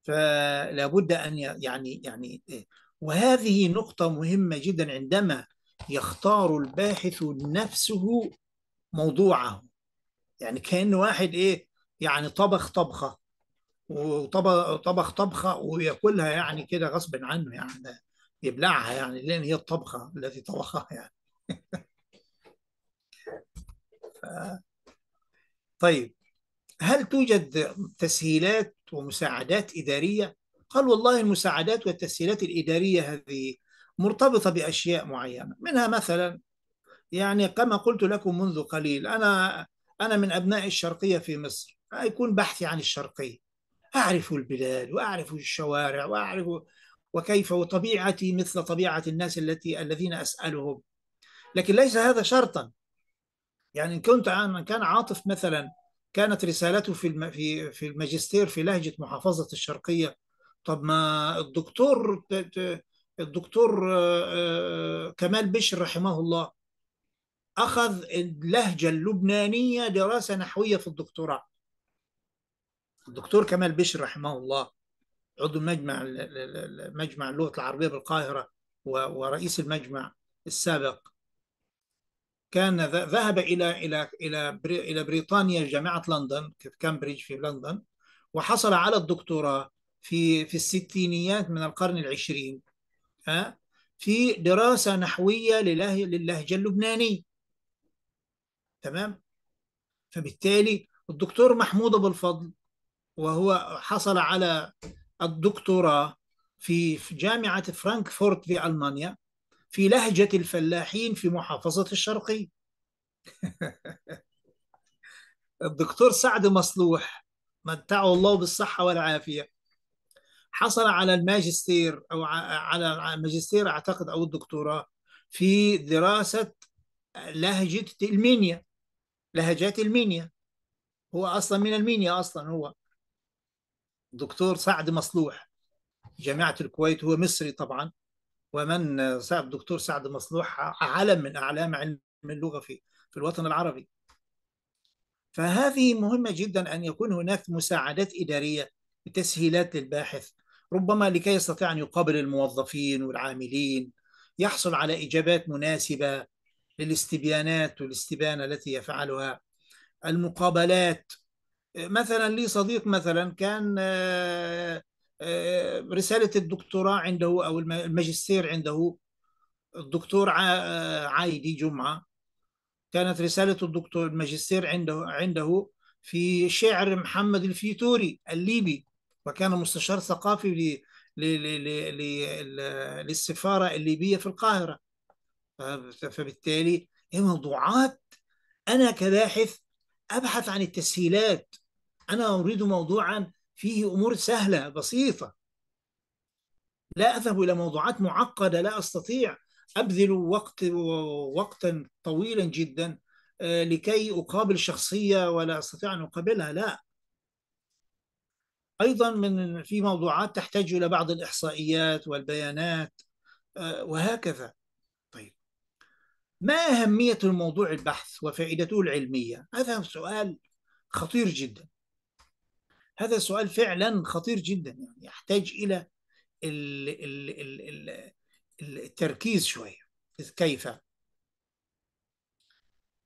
فلا بد أن يعني يعني إيه. وهذه نقطة مهمة جدا عندما يختار الباحث نفسه موضوعه يعني كان واحد ايه يعني طبخ طبخه وطبخ طبخه وياكلها يعني كده غصب عنه يعني يبلعها يعني لان هي الطبخه التي طبخها يعني ف... طيب هل توجد تسهيلات ومساعدات اداريه قال والله المساعدات والتسهيلات الاداريه هذه مرتبطة بأشياء معينة منها مثلا يعني كما قلت لكم منذ قليل أنا أنا من أبناء الشرقية في مصر يكون بحثي عن الشرقية أعرف البلاد وأعرف الشوارع وأعرف وكيف وطبيعتي مثل طبيعة الناس التي الذين أسألهم لكن ليس هذا شرطا يعني إن كنت عن كان عاطف مثلا كانت رسالته في في في الماجستير في لهجة محافظة الشرقية طب ما الدكتور الدكتور آه، آه، كمال بشر رحمه الله أخذ اللهجة اللبنانية دراسة نحوية في الدكتوراه الدكتور كمال بشر رحمه الله عضو مجمع مجمع اللغة العربية بالقاهرة ورئيس المجمع السابق كان ذهب إلى إلى إلى إلى بريطانيا جامعة لندن كامبريدج في لندن وحصل على الدكتوراه في في الستينيات من القرن العشرين في دراسة نحوية للهجة اللبنانية تمام فبالتالي الدكتور محمود أبو الفضل وهو حصل على الدكتوراه في جامعة فرانكفورت في ألمانيا في لهجة الفلاحين في محافظة الشرقية الدكتور سعد مصلوح متعه الله بالصحة والعافية حصل على الماجستير او على الماجستير اعتقد او الدكتوراه في دراسه لهجه المينيا لهجات المينيا هو اصلا من المينيا اصلا هو دكتور سعد مصلوح جامعه الكويت هو مصري طبعا ومن سعد دكتور سعد مصلوح علم من اعلام علم اللغه في في الوطن العربي فهذه مهمه جدا ان يكون هناك مساعدات اداريه تسهيلات للباحث ربما لكي يستطيع أن يقابل الموظفين والعاملين يحصل على إجابات مناسبة للاستبيانات والاستبانة التي يفعلها المقابلات مثلا لي صديق مثلا كان آه، آه، رسالة الدكتوراه عنده أو الماجستير عنده الدكتور آه، عايدي جمعة كانت رسالة الدكتور الماجستير عنده عنده في شعر محمد الفيتوري الليبي وكان مستشار ثقافي للسفارة الليبية في القاهرة فبالتالي هي موضوعات أنا كباحث أبحث عن التسهيلات أنا أريد موضوعا فيه أمور سهلة بسيطة لا أذهب إلى موضوعات معقدة لا أستطيع أبذل وقت وقتا طويلا جدا آه، لكي أقابل شخصية ولا أستطيع أن أقابلها لا ايضا من في موضوعات تحتاج الى بعض الاحصائيات والبيانات آه، وهكذا طيب ما اهميه الموضوع البحث وفائدته العلميه هذا سؤال خطير جدا هذا سؤال فعلا خطير جدا يعني يحتاج الى التركيز شويه كيف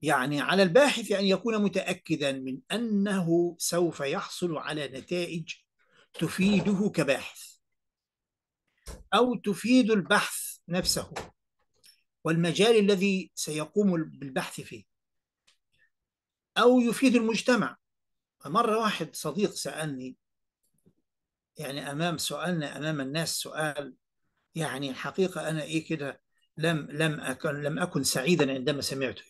يعني على الباحث ان يكون متاكدا من انه سوف يحصل على نتائج تفيده كباحث أو تفيد البحث نفسه والمجال الذي سيقوم بالبحث فيه أو يفيد المجتمع مرة واحد صديق سألني يعني أمام سؤالنا أمام الناس سؤال يعني الحقيقة أنا إيه كده لم لم أكن لم أكن سعيدا عندما سمعته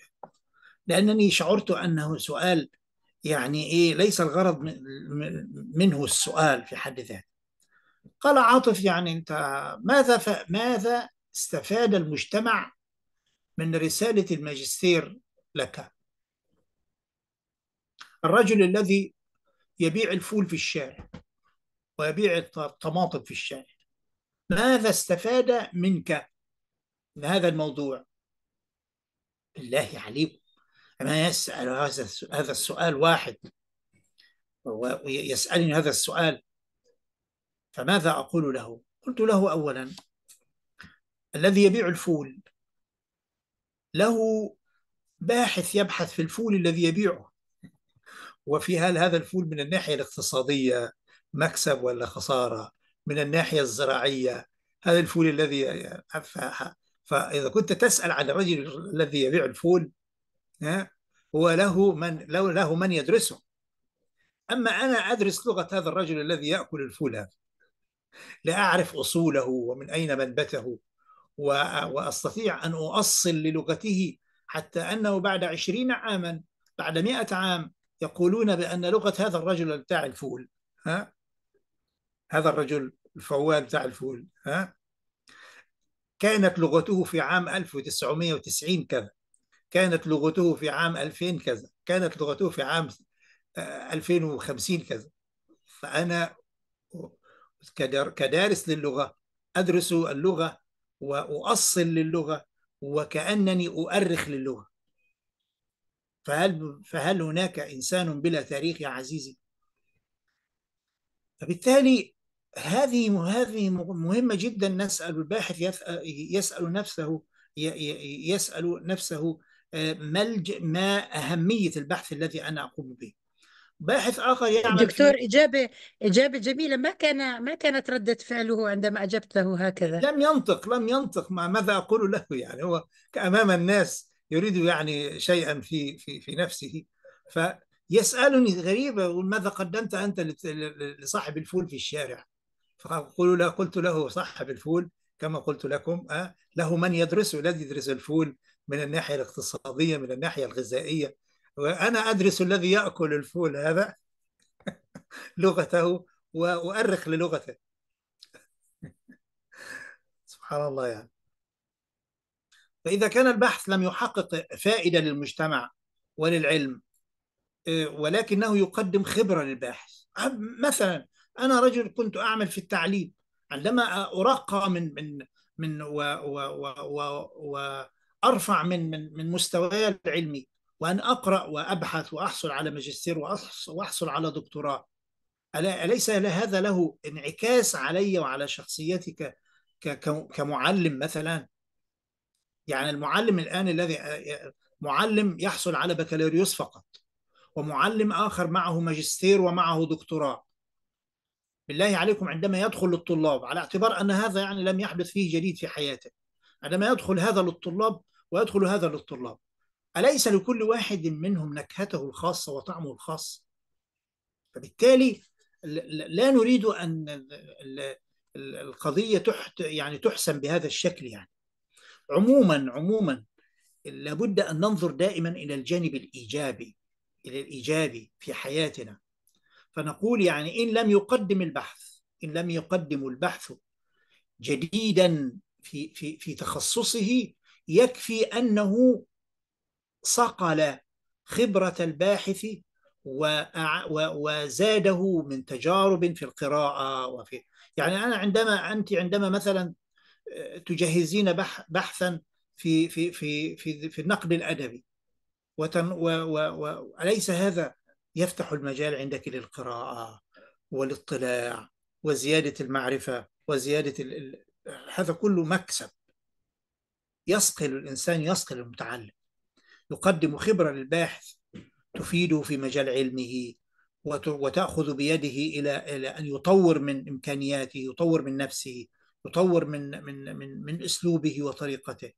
لأنني شعرت أنه سؤال يعني إيه ليس الغرض منه السؤال في حد ذاته قال عاطف يعني أنت ماذا ماذا استفاد المجتمع من رسالة الماجستير لك الرجل الذي يبيع الفول في الشارع ويبيع الطماطم في الشارع ماذا استفاد منك من هذا الموضوع بالله عليكم ما يسأل هذا السؤال واحد ويسألني هذا السؤال فماذا أقول له؟ قلت له أولا الذي يبيع الفول له باحث يبحث في الفول الذي يبيعه وفي هل هذا الفول من الناحية الاقتصادية مكسب ولا خسارة من الناحية الزراعية هذا الفول الذي فإذا كنت تسأل عن الرجل الذي يبيع الفول وله من له من يدرسه أما أنا أدرس لغة هذا الرجل الذي يأكل الفول هذا لا أعرف أصوله ومن أين منبته وأستطيع أن أؤصل للغته حتى أنه بعد عشرين عاما بعد مئة عام يقولون بأن لغة هذا الرجل بتاع الفول ها؟ هذا الرجل الفوال بتاع الفول ها؟ كانت لغته في عام 1990 كذا كانت لغته في عام 2000 كذا كانت لغته في عام 2050 آه، كذا فأنا كدارس للغة أدرس اللغة وأؤصل للغة وكأنني أؤرخ للغة فهل, فهل هناك إنسان بلا تاريخ يا عزيزي؟ فبالتالي هذه هذه مهمة جدا نسأل الباحث يسأل نفسه يسأل نفسه آه، ما ما أهمية البحث الذي أنا أقوم به باحث آخر يعمل دكتور في... إجابة إجابة جميلة ما كان ما كانت ردة فعله عندما أجبت له هكذا لم ينطق لم ينطق ما ماذا أقول له يعني هو أمام الناس يريد يعني شيئا في في في نفسه فيسألني غريبة يقول ماذا قدمت أنت لصاحب الفول في الشارع فاقول له قلت له صاحب الفول كما قلت لكم آه، له من يدرسه الذي يدرس الفول من الناحيه الاقتصاديه من الناحيه الغذائيه وانا ادرس الذي ياكل الفول هذا لغته وأؤرخ للغته سبحان الله يعني فإذا كان البحث لم يحقق فائدة للمجتمع وللعلم آه، ولكنه يقدم خبرة للباحث أه، مثلا أنا رجل كنت أعمل في التعليم عندما أرقى من من من و و و و, و ارفع من من من مستواي العلمي وان اقرا وابحث واحصل على ماجستير واحصل على دكتوراه اليس هذا له انعكاس علي وعلى شخصيتي كمعلم مثلا يعني المعلم الان الذي آه، معلم يحصل على بكالوريوس فقط ومعلم اخر معه ماجستير ومعه دكتوراه بالله عليكم عندما يدخل للطلاب على اعتبار ان هذا يعني لم يحدث فيه جديد في حياته عندما يدخل هذا للطلاب ويدخل هذا للطلاب أليس لكل واحد منهم نكهته الخاصة وطعمه الخاص فبالتالي لا نريد أن القضية تحت يعني تحسم بهذا الشكل يعني عموما عموما لابد أن ننظر دائما إلى الجانب الإيجابي إلى الإيجابي في حياتنا فنقول يعني إن لم يقدم البحث إن لم يقدم البحث جديدا في في في تخصصه يكفي أنه صقل خبرة الباحث وزاده من تجارب في القراءة وفي يعني أنا عندما أنت عندما مثلا آه، تجهزين بحثا في في في في, في النقد الأدبي وتن و و و أليس هذا يفتح المجال عندك للقراءة والاطلاع وزيادة المعرفة وزيادة ال... هذا كله مكسب يصقل الإنسان يصقل المتعلم يقدم خبرة للباحث تفيده في مجال علمه وتأخذ بيده إلى إلى أن يطور من إمكانياته يطور من نفسه يطور من من من من أسلوبه وطريقته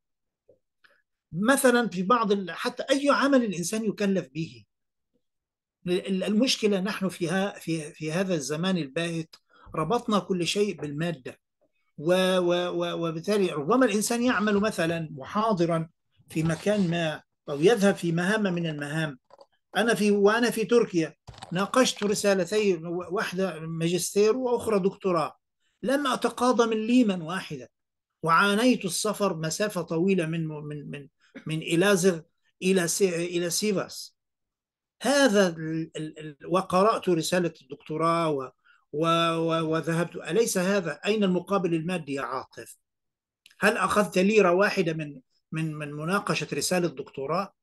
مثلا في بعض حتى أي عمل الإنسان يكلف به المشكلة نحن في في في هذا الزمان الباهت ربطنا كل شيء بالمادة و و و وبالتالي ربما الإنسان يعمل مثلا محاضرا في مكان ما أو يذهب في مهمة من المهام أنا في وأنا في تركيا ناقشت رسالتي واحدة ماجستير وأخرى دكتوراه لم أتقاضى من ليما واحدة وعانيت السفر مسافة طويلة من من من من إلازغ إلى إلى سيفاس هذا وقرأت رسالة الدكتوراه وذهبت أليس هذا أين المقابل المادي يا عاطف هل أخذت ليرة واحدة من من من مناقشة رسالة دكتوراه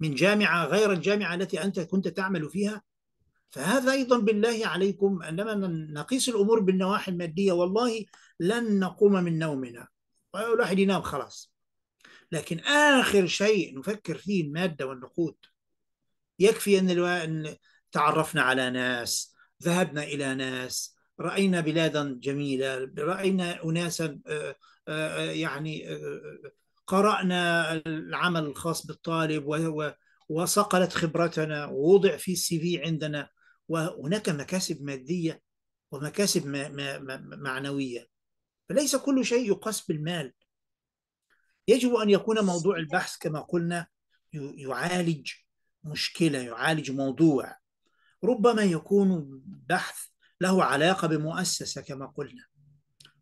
من جامعة غير الجامعة التي أنت كنت تعمل فيها فهذا أيضا بالله عليكم عندما نقيس الأمور بالنواحي المادية والله لن نقوم من نومنا الواحد ينام خلاص لكن آخر شيء نفكر فيه المادة والنقود يكفي أن تعرفنا على ناس ذهبنا إلى ناس رأينا بلادا جميلة رأينا أناسا آه، آه، آه، يعني قرأنا العمل الخاص بالطالب وصقلت خبرتنا ووضع في السي في عندنا وهناك مكاسب مادية ومكاسب معنوية فليس كل شيء يقاس بالمال يجب أن يكون موضوع البحث كما قلنا يعالج مشكلة يعالج موضوع ربما يكون بحث له علاقة بمؤسسة كما قلنا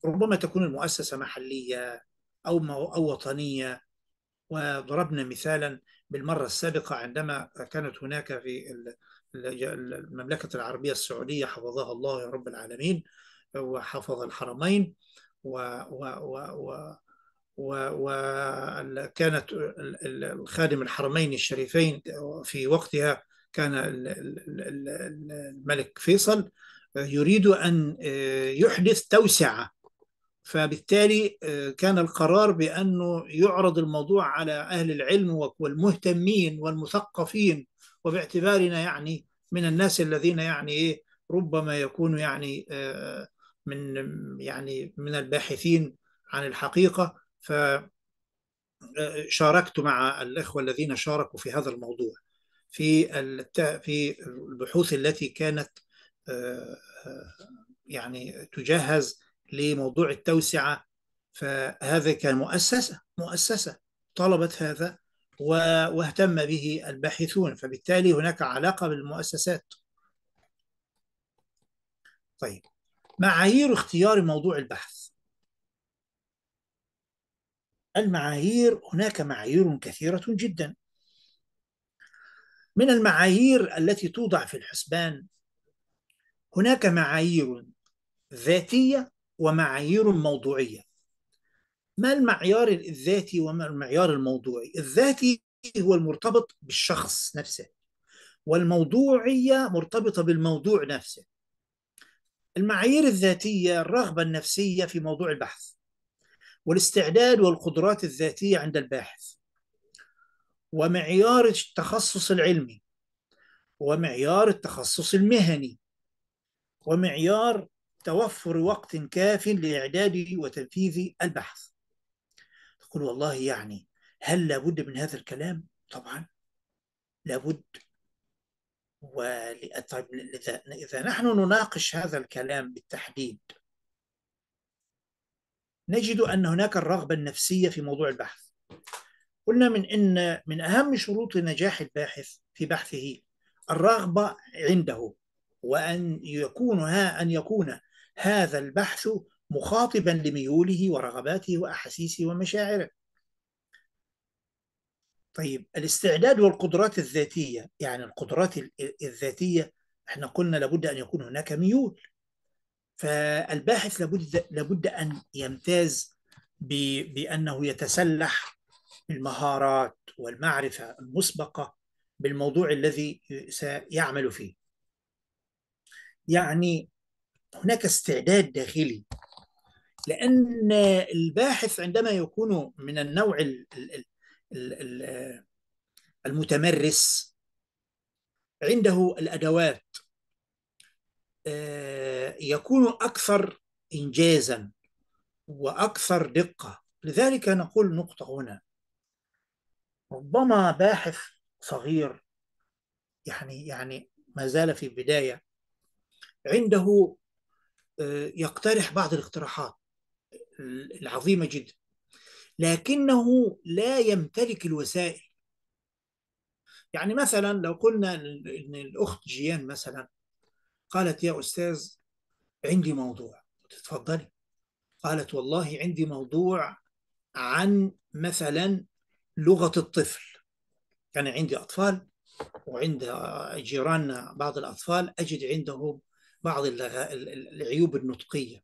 ربما تكون المؤسسة محلية أو, أو وطنية وضربنا مثالا بالمرة السابقة عندما كانت هناك في المملكة العربية السعودية حفظها الله يا رب العالمين وحفظ الحرمين و, و, و, و, و كانت الخادم الحرمين الشريفين في وقتها كان الملك فيصل يريد أن آه، يحدث توسعة فبالتالي آه، كان القرار بأنه يعرض الموضوع على أهل العلم والمهتمين والمثقفين وباعتبارنا يعني من الناس الذين يعني إيه، ربما يكونوا يعني آه، من يعني من الباحثين عن الحقيقة فشاركت مع الإخوة الذين شاركوا في هذا الموضوع في في البحوث التي كانت آه، آه، يعني تجهز لموضوع التوسعه فهذا كان مؤسسه مؤسسه طلبت هذا واهتم به الباحثون فبالتالي هناك علاقه بالمؤسسات. طيب معايير اختيار موضوع البحث. المعايير هناك معايير كثيره جدا من المعايير التي توضع في الحسبان هناك معايير ذاتيه ومعايير موضوعيه ما المعيار الذاتي وما المعيار الموضوعي الذاتي هو المرتبط بالشخص نفسه والموضوعيه مرتبطه بالموضوع نفسه المعايير الذاتيه الرغبه النفسيه في موضوع البحث والاستعداد والقدرات الذاتيه عند الباحث ومعيار التخصص العلمي ومعيار التخصص المهني ومعيار توفر وقت كاف لإعداد وتنفيذ البحث تقول والله يعني هل لابد من هذا الكلام؟ طبعا لابد طيب إذا نحن نناقش هذا الكلام بالتحديد نجد أن هناك الرغبة النفسية في موضوع البحث قلنا من أن من أهم شروط نجاح الباحث في بحثه الرغبة عنده وأن يكون ها أن يكون هذا البحث مخاطبا لميوله ورغباته وأحاسيسه ومشاعره طيب الاستعداد والقدرات الذاتية يعني القدرات الذاتية احنا قلنا لابد أن يكون هناك ميول فالباحث لابد, لابد أن يمتاز بأنه يتسلح المهارات والمعرفه المسبقه بالموضوع الذي سيعمل فيه. يعني هناك استعداد داخلي لان الباحث عندما يكون من النوع المتمرس عنده الادوات آه، يكون اكثر انجازا واكثر دقه لذلك نقول نقطه هنا ربما باحث صغير يعني يعني ما زال في بدايه عنده آه، يقترح بعض الاقتراحات العظيمه جدا لكنه لا يمتلك الوسائل يعني مثلا لو قلنا ان الاخت جيان مثلا قالت يا استاذ عندي موضوع تتفضلي قالت والله عندي موضوع عن مثلا لغة الطفل يعني عندي أطفال وعند جيراننا بعض الأطفال أجد عندهم بعض العيوب النطقية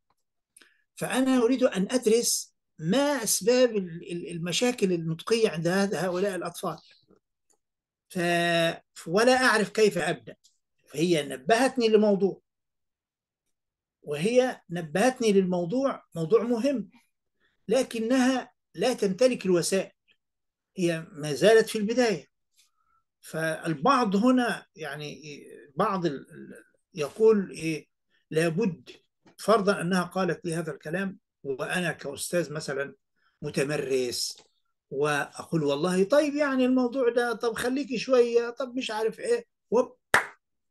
فأنا أريد أن أدرس ما أسباب المشاكل النطقية عند هؤلاء الأطفال ف... ولا أعرف كيف أبدأ فهي نبهتني لموضوع وهي نبهتني للموضوع موضوع مهم لكنها لا تمتلك الوسائل هي ما زالت في البداية فالبعض هنا يعني بعض يقول إيه لابد فرضا أنها قالت لي هذا الكلام وأنا كأستاذ مثلا متمرس وأقول والله طيب يعني الموضوع ده طب خليكي شوية طب مش عارف إيه وب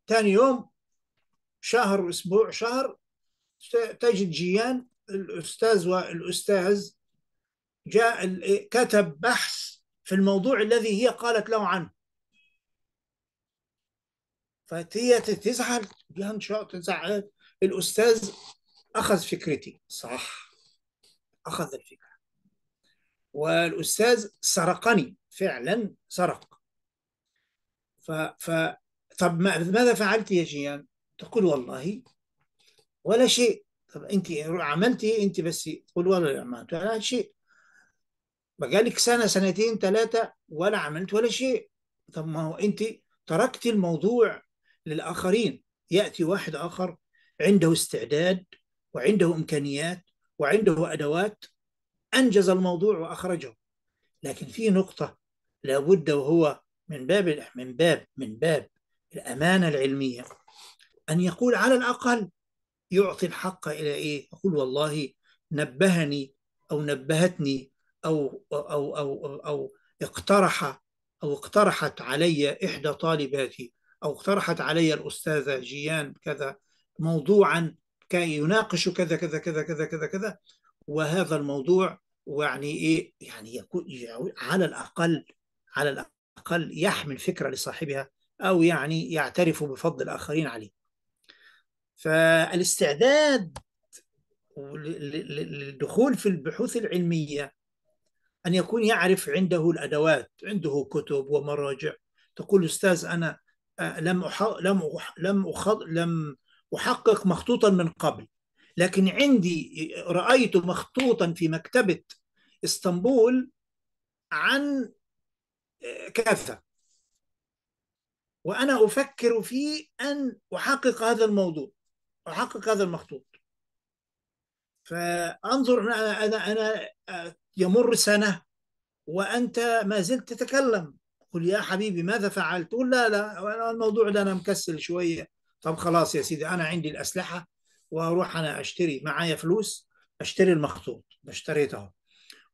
تاني يوم شهر أسبوع شهر تجد جيان الأستاذ والأستاذ جاء إيه، كتب بحث في الموضوع الذي هي قالت له عنه فهي تزعل ان شاء تزعل الأستاذ أخذ فكرتي صح أخذ الفكرة والأستاذ سرقني فعلا سرق ف, ف... طب ماذا فعلت يا جيان تقول والله ولا شيء طب انت عملتي إيه؟ انت بس تقول والله ما عملت ولا شيء بقالك سنه سنتين ثلاثه ولا عملت ولا شيء طب ما هو انت تركت الموضوع للاخرين ياتي واحد اخر عنده استعداد وعنده امكانيات وعنده ادوات انجز الموضوع واخرجه لكن في نقطه لابد وهو من باب من باب من باب الامانه العلميه ان يقول على الاقل يعطي الحق الى ايه؟ يقول والله نبهني او نبهتني أو أو أو أو اقترح أو اقترحت علي إحدى طالباتي أو اقترحت علي الأستاذة جيان كذا موضوعا كي يناقش كذا كذا كذا كذا كذا كذا وهذا الموضوع يعني إيه يعني يكون على الأقل على الأقل يحمل فكرة لصاحبها أو يعني يعترف بفضل الآخرين عليه فالاستعداد للدخول في البحوث العلمية أن يكون يعرف عنده الأدوات عنده كتب ومراجع تقول أستاذ أنا آه، لم أحق لم أحق لم لم أحقق مخطوطا من قبل لكن عندي رأيت مخطوطا في مكتبة اسطنبول عن آه، كافة وأنا أفكر في أن أحقق هذا الموضوع أحقق هذا المخطوط فأنظر أنا أنا أنا آه، يمر سنة وأنت ما زلت تتكلم قل يا حبيبي ماذا فعلت قل لا لا الموضوع ده أنا مكسل شوية طب خلاص يا سيدي أنا عندي الأسلحة وأروح أنا أشتري معايا فلوس أشتري المخطوط اشتريته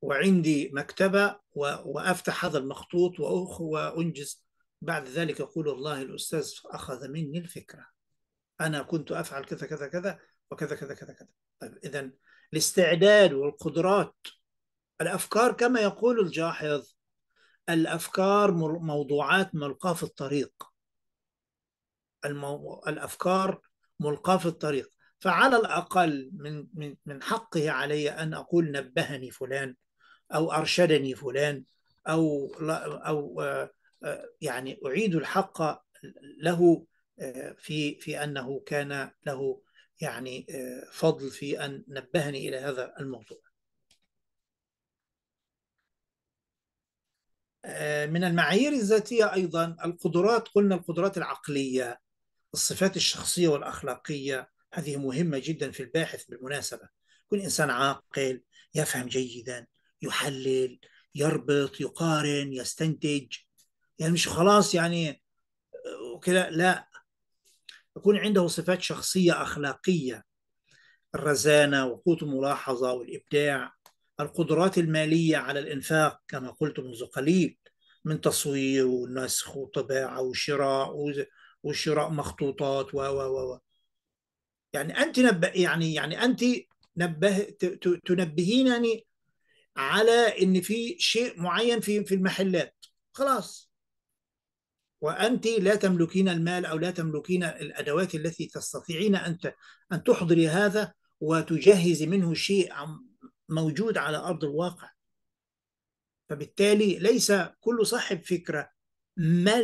وعندي مكتبة وأفتح هذا المخطوط وأخ وأنجز بعد ذلك يقول الله الأستاذ أخذ مني الفكرة أنا كنت أفعل كذا كذا كذا وكذا كذا كذا كذا طيب إذا الاستعداد والقدرات الافكار كما يقول الجاحظ الافكار موضوعات ملقاه في الطريق المو... الافكار ملقاه في الطريق فعلى الاقل من من من حقه علي ان اقول نبهني فلان او ارشدني فلان او او آه، آه، يعني اعيد الحق له آه، في في انه كان له يعني فضل في ان نبهني الى هذا الموضوع آه، من المعايير الذاتية أيضا القدرات قلنا القدرات العقلية الصفات الشخصية والأخلاقية هذه مهمة جدا في الباحث بالمناسبة كل إنسان عاقل يفهم جيدا يحلل يربط يقارن يستنتج يعني مش خلاص يعني آه، وكذا لا يكون عنده صفات شخصية أخلاقية الرزانة وقوة الملاحظة والإبداع القدرات المالية على الإنفاق كما قلت منذ قليل من تصوير ونسخ وطباعة وشراء وشراء مخطوطات و و و يعني أنت نبه يعني يعني أنت نبه تنبهينني على إن في شيء معين في في المحلات خلاص وأنت لا تملكين المال أو لا تملكين الأدوات التي تستطيعين أن أن تحضري هذا وتجهزي منه شيء موجود على ارض الواقع فبالتالي ليس كل صاحب فكره ما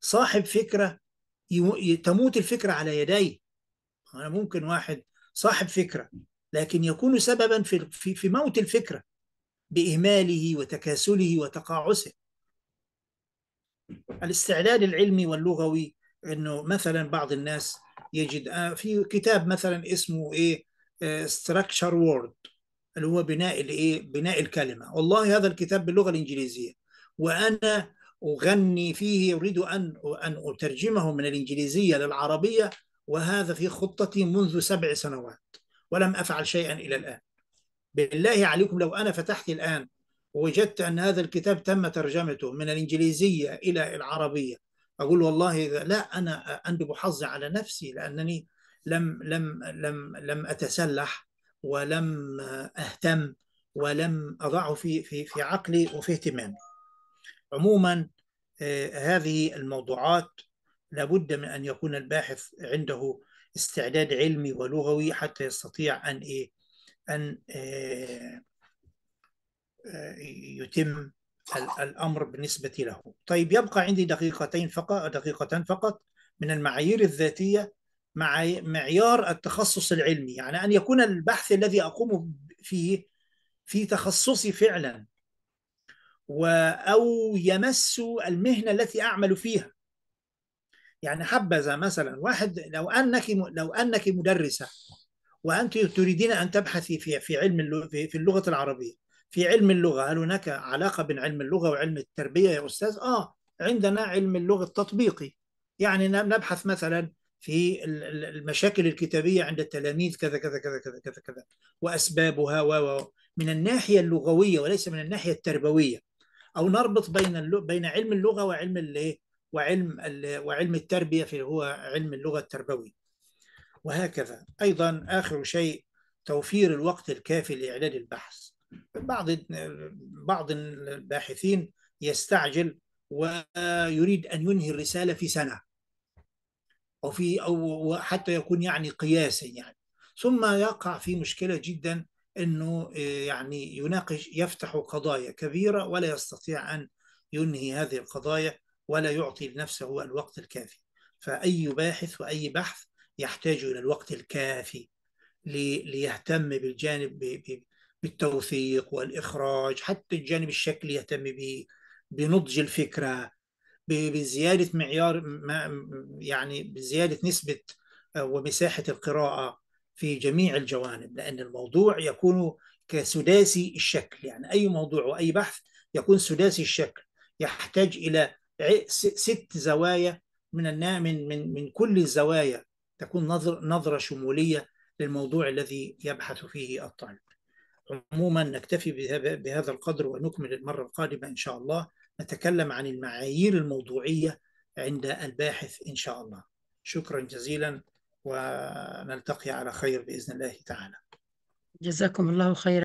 صاحب فكره تموت الفكره على يديه انا ممكن واحد صاحب فكره لكن يكون سببا في في, موت الفكره باهماله وتكاسله وتقاعسه الاستعداد العلمي واللغوي انه مثلا بعض الناس يجد آه، في كتاب مثلا اسمه ايه ستراكشر آه، وورد اللي هو بناء الايه بناء الكلمه والله هذا الكتاب باللغه الانجليزيه وانا اغني فيه اريد ان ان اترجمه من الانجليزيه للعربيه وهذا في خطتي منذ سبع سنوات ولم افعل شيئا الى الان بالله عليكم لو انا فتحت الان ووجدت ان هذا الكتاب تم ترجمته من الانجليزيه الى العربيه اقول والله لا انا اندب حظي على نفسي لانني لم لم لم لم اتسلح ولم اهتم ولم اضعه في في في عقلي وفي اهتمامي. عموما آه، هذه الموضوعات لابد من ان يكون الباحث عنده استعداد علمي ولغوي حتى يستطيع ان ايه ان آه، آه، يتم الامر بالنسبه له. طيب يبقى عندي دقيقتين فقط دقيقتان فقط من المعايير الذاتيه مع معيار التخصص العلمي يعني أن يكون البحث الذي أقوم فيه في تخصصي فعلا أو يمس المهنة التي أعمل فيها يعني حبذا مثلا واحد لو أنك لو أنك مدرسة وأنت تريدين أن تبحثي في في علم في اللغة العربية في علم اللغة هل هناك علاقة بين علم اللغة وعلم التربية يا أستاذ؟ آه عندنا علم اللغة التطبيقي يعني نبحث مثلا في المشاكل الكتابيه عند التلاميذ كذا كذا كذا كذا كذا كذا واسبابها و من الناحيه اللغويه وليس من الناحيه التربويه او نربط بين بين علم اللغه وعلم الايه وعلم وعلم التربيه في هو علم اللغه التربوي وهكذا ايضا اخر شيء توفير الوقت الكافي لاعداد البحث بعض بعض الباحثين يستعجل ويريد ان ينهي الرساله في سنه وفي أو حتى يكون يعني قياسا يعني ثم يقع في مشكلة جدا أنه آه، يعني يناقش يفتح قضايا كبيرة ولا يستطيع أن ينهي هذه القضايا ولا يعطي لنفسه الوقت الكافي فأي باحث وأي بحث يحتاج إلى الوقت الكافي ليهتم بالجانب بالتوثيق والإخراج حتى الجانب الشكلي يهتم به بنضج الفكرة بزياده معيار يعني بزياده نسبه آه، ومساحه القراءه في جميع الجوانب لان الموضوع يكون كسداسي الشكل يعني اي موضوع واي بحث يكون سداسي الشكل يحتاج الى ست زوايا من من من من كل الزوايا تكون نظر نظره شموليه للموضوع الذي يبحث فيه الطالب. عموما نكتفي بهذا القدر ونكمل المره القادمه ان شاء الله نتكلم عن المعايير الموضوعية عند الباحث إن شاء الله شكرا جزيلا ونلتقي على خير بإذن الله تعالى جزاكم الله خيرا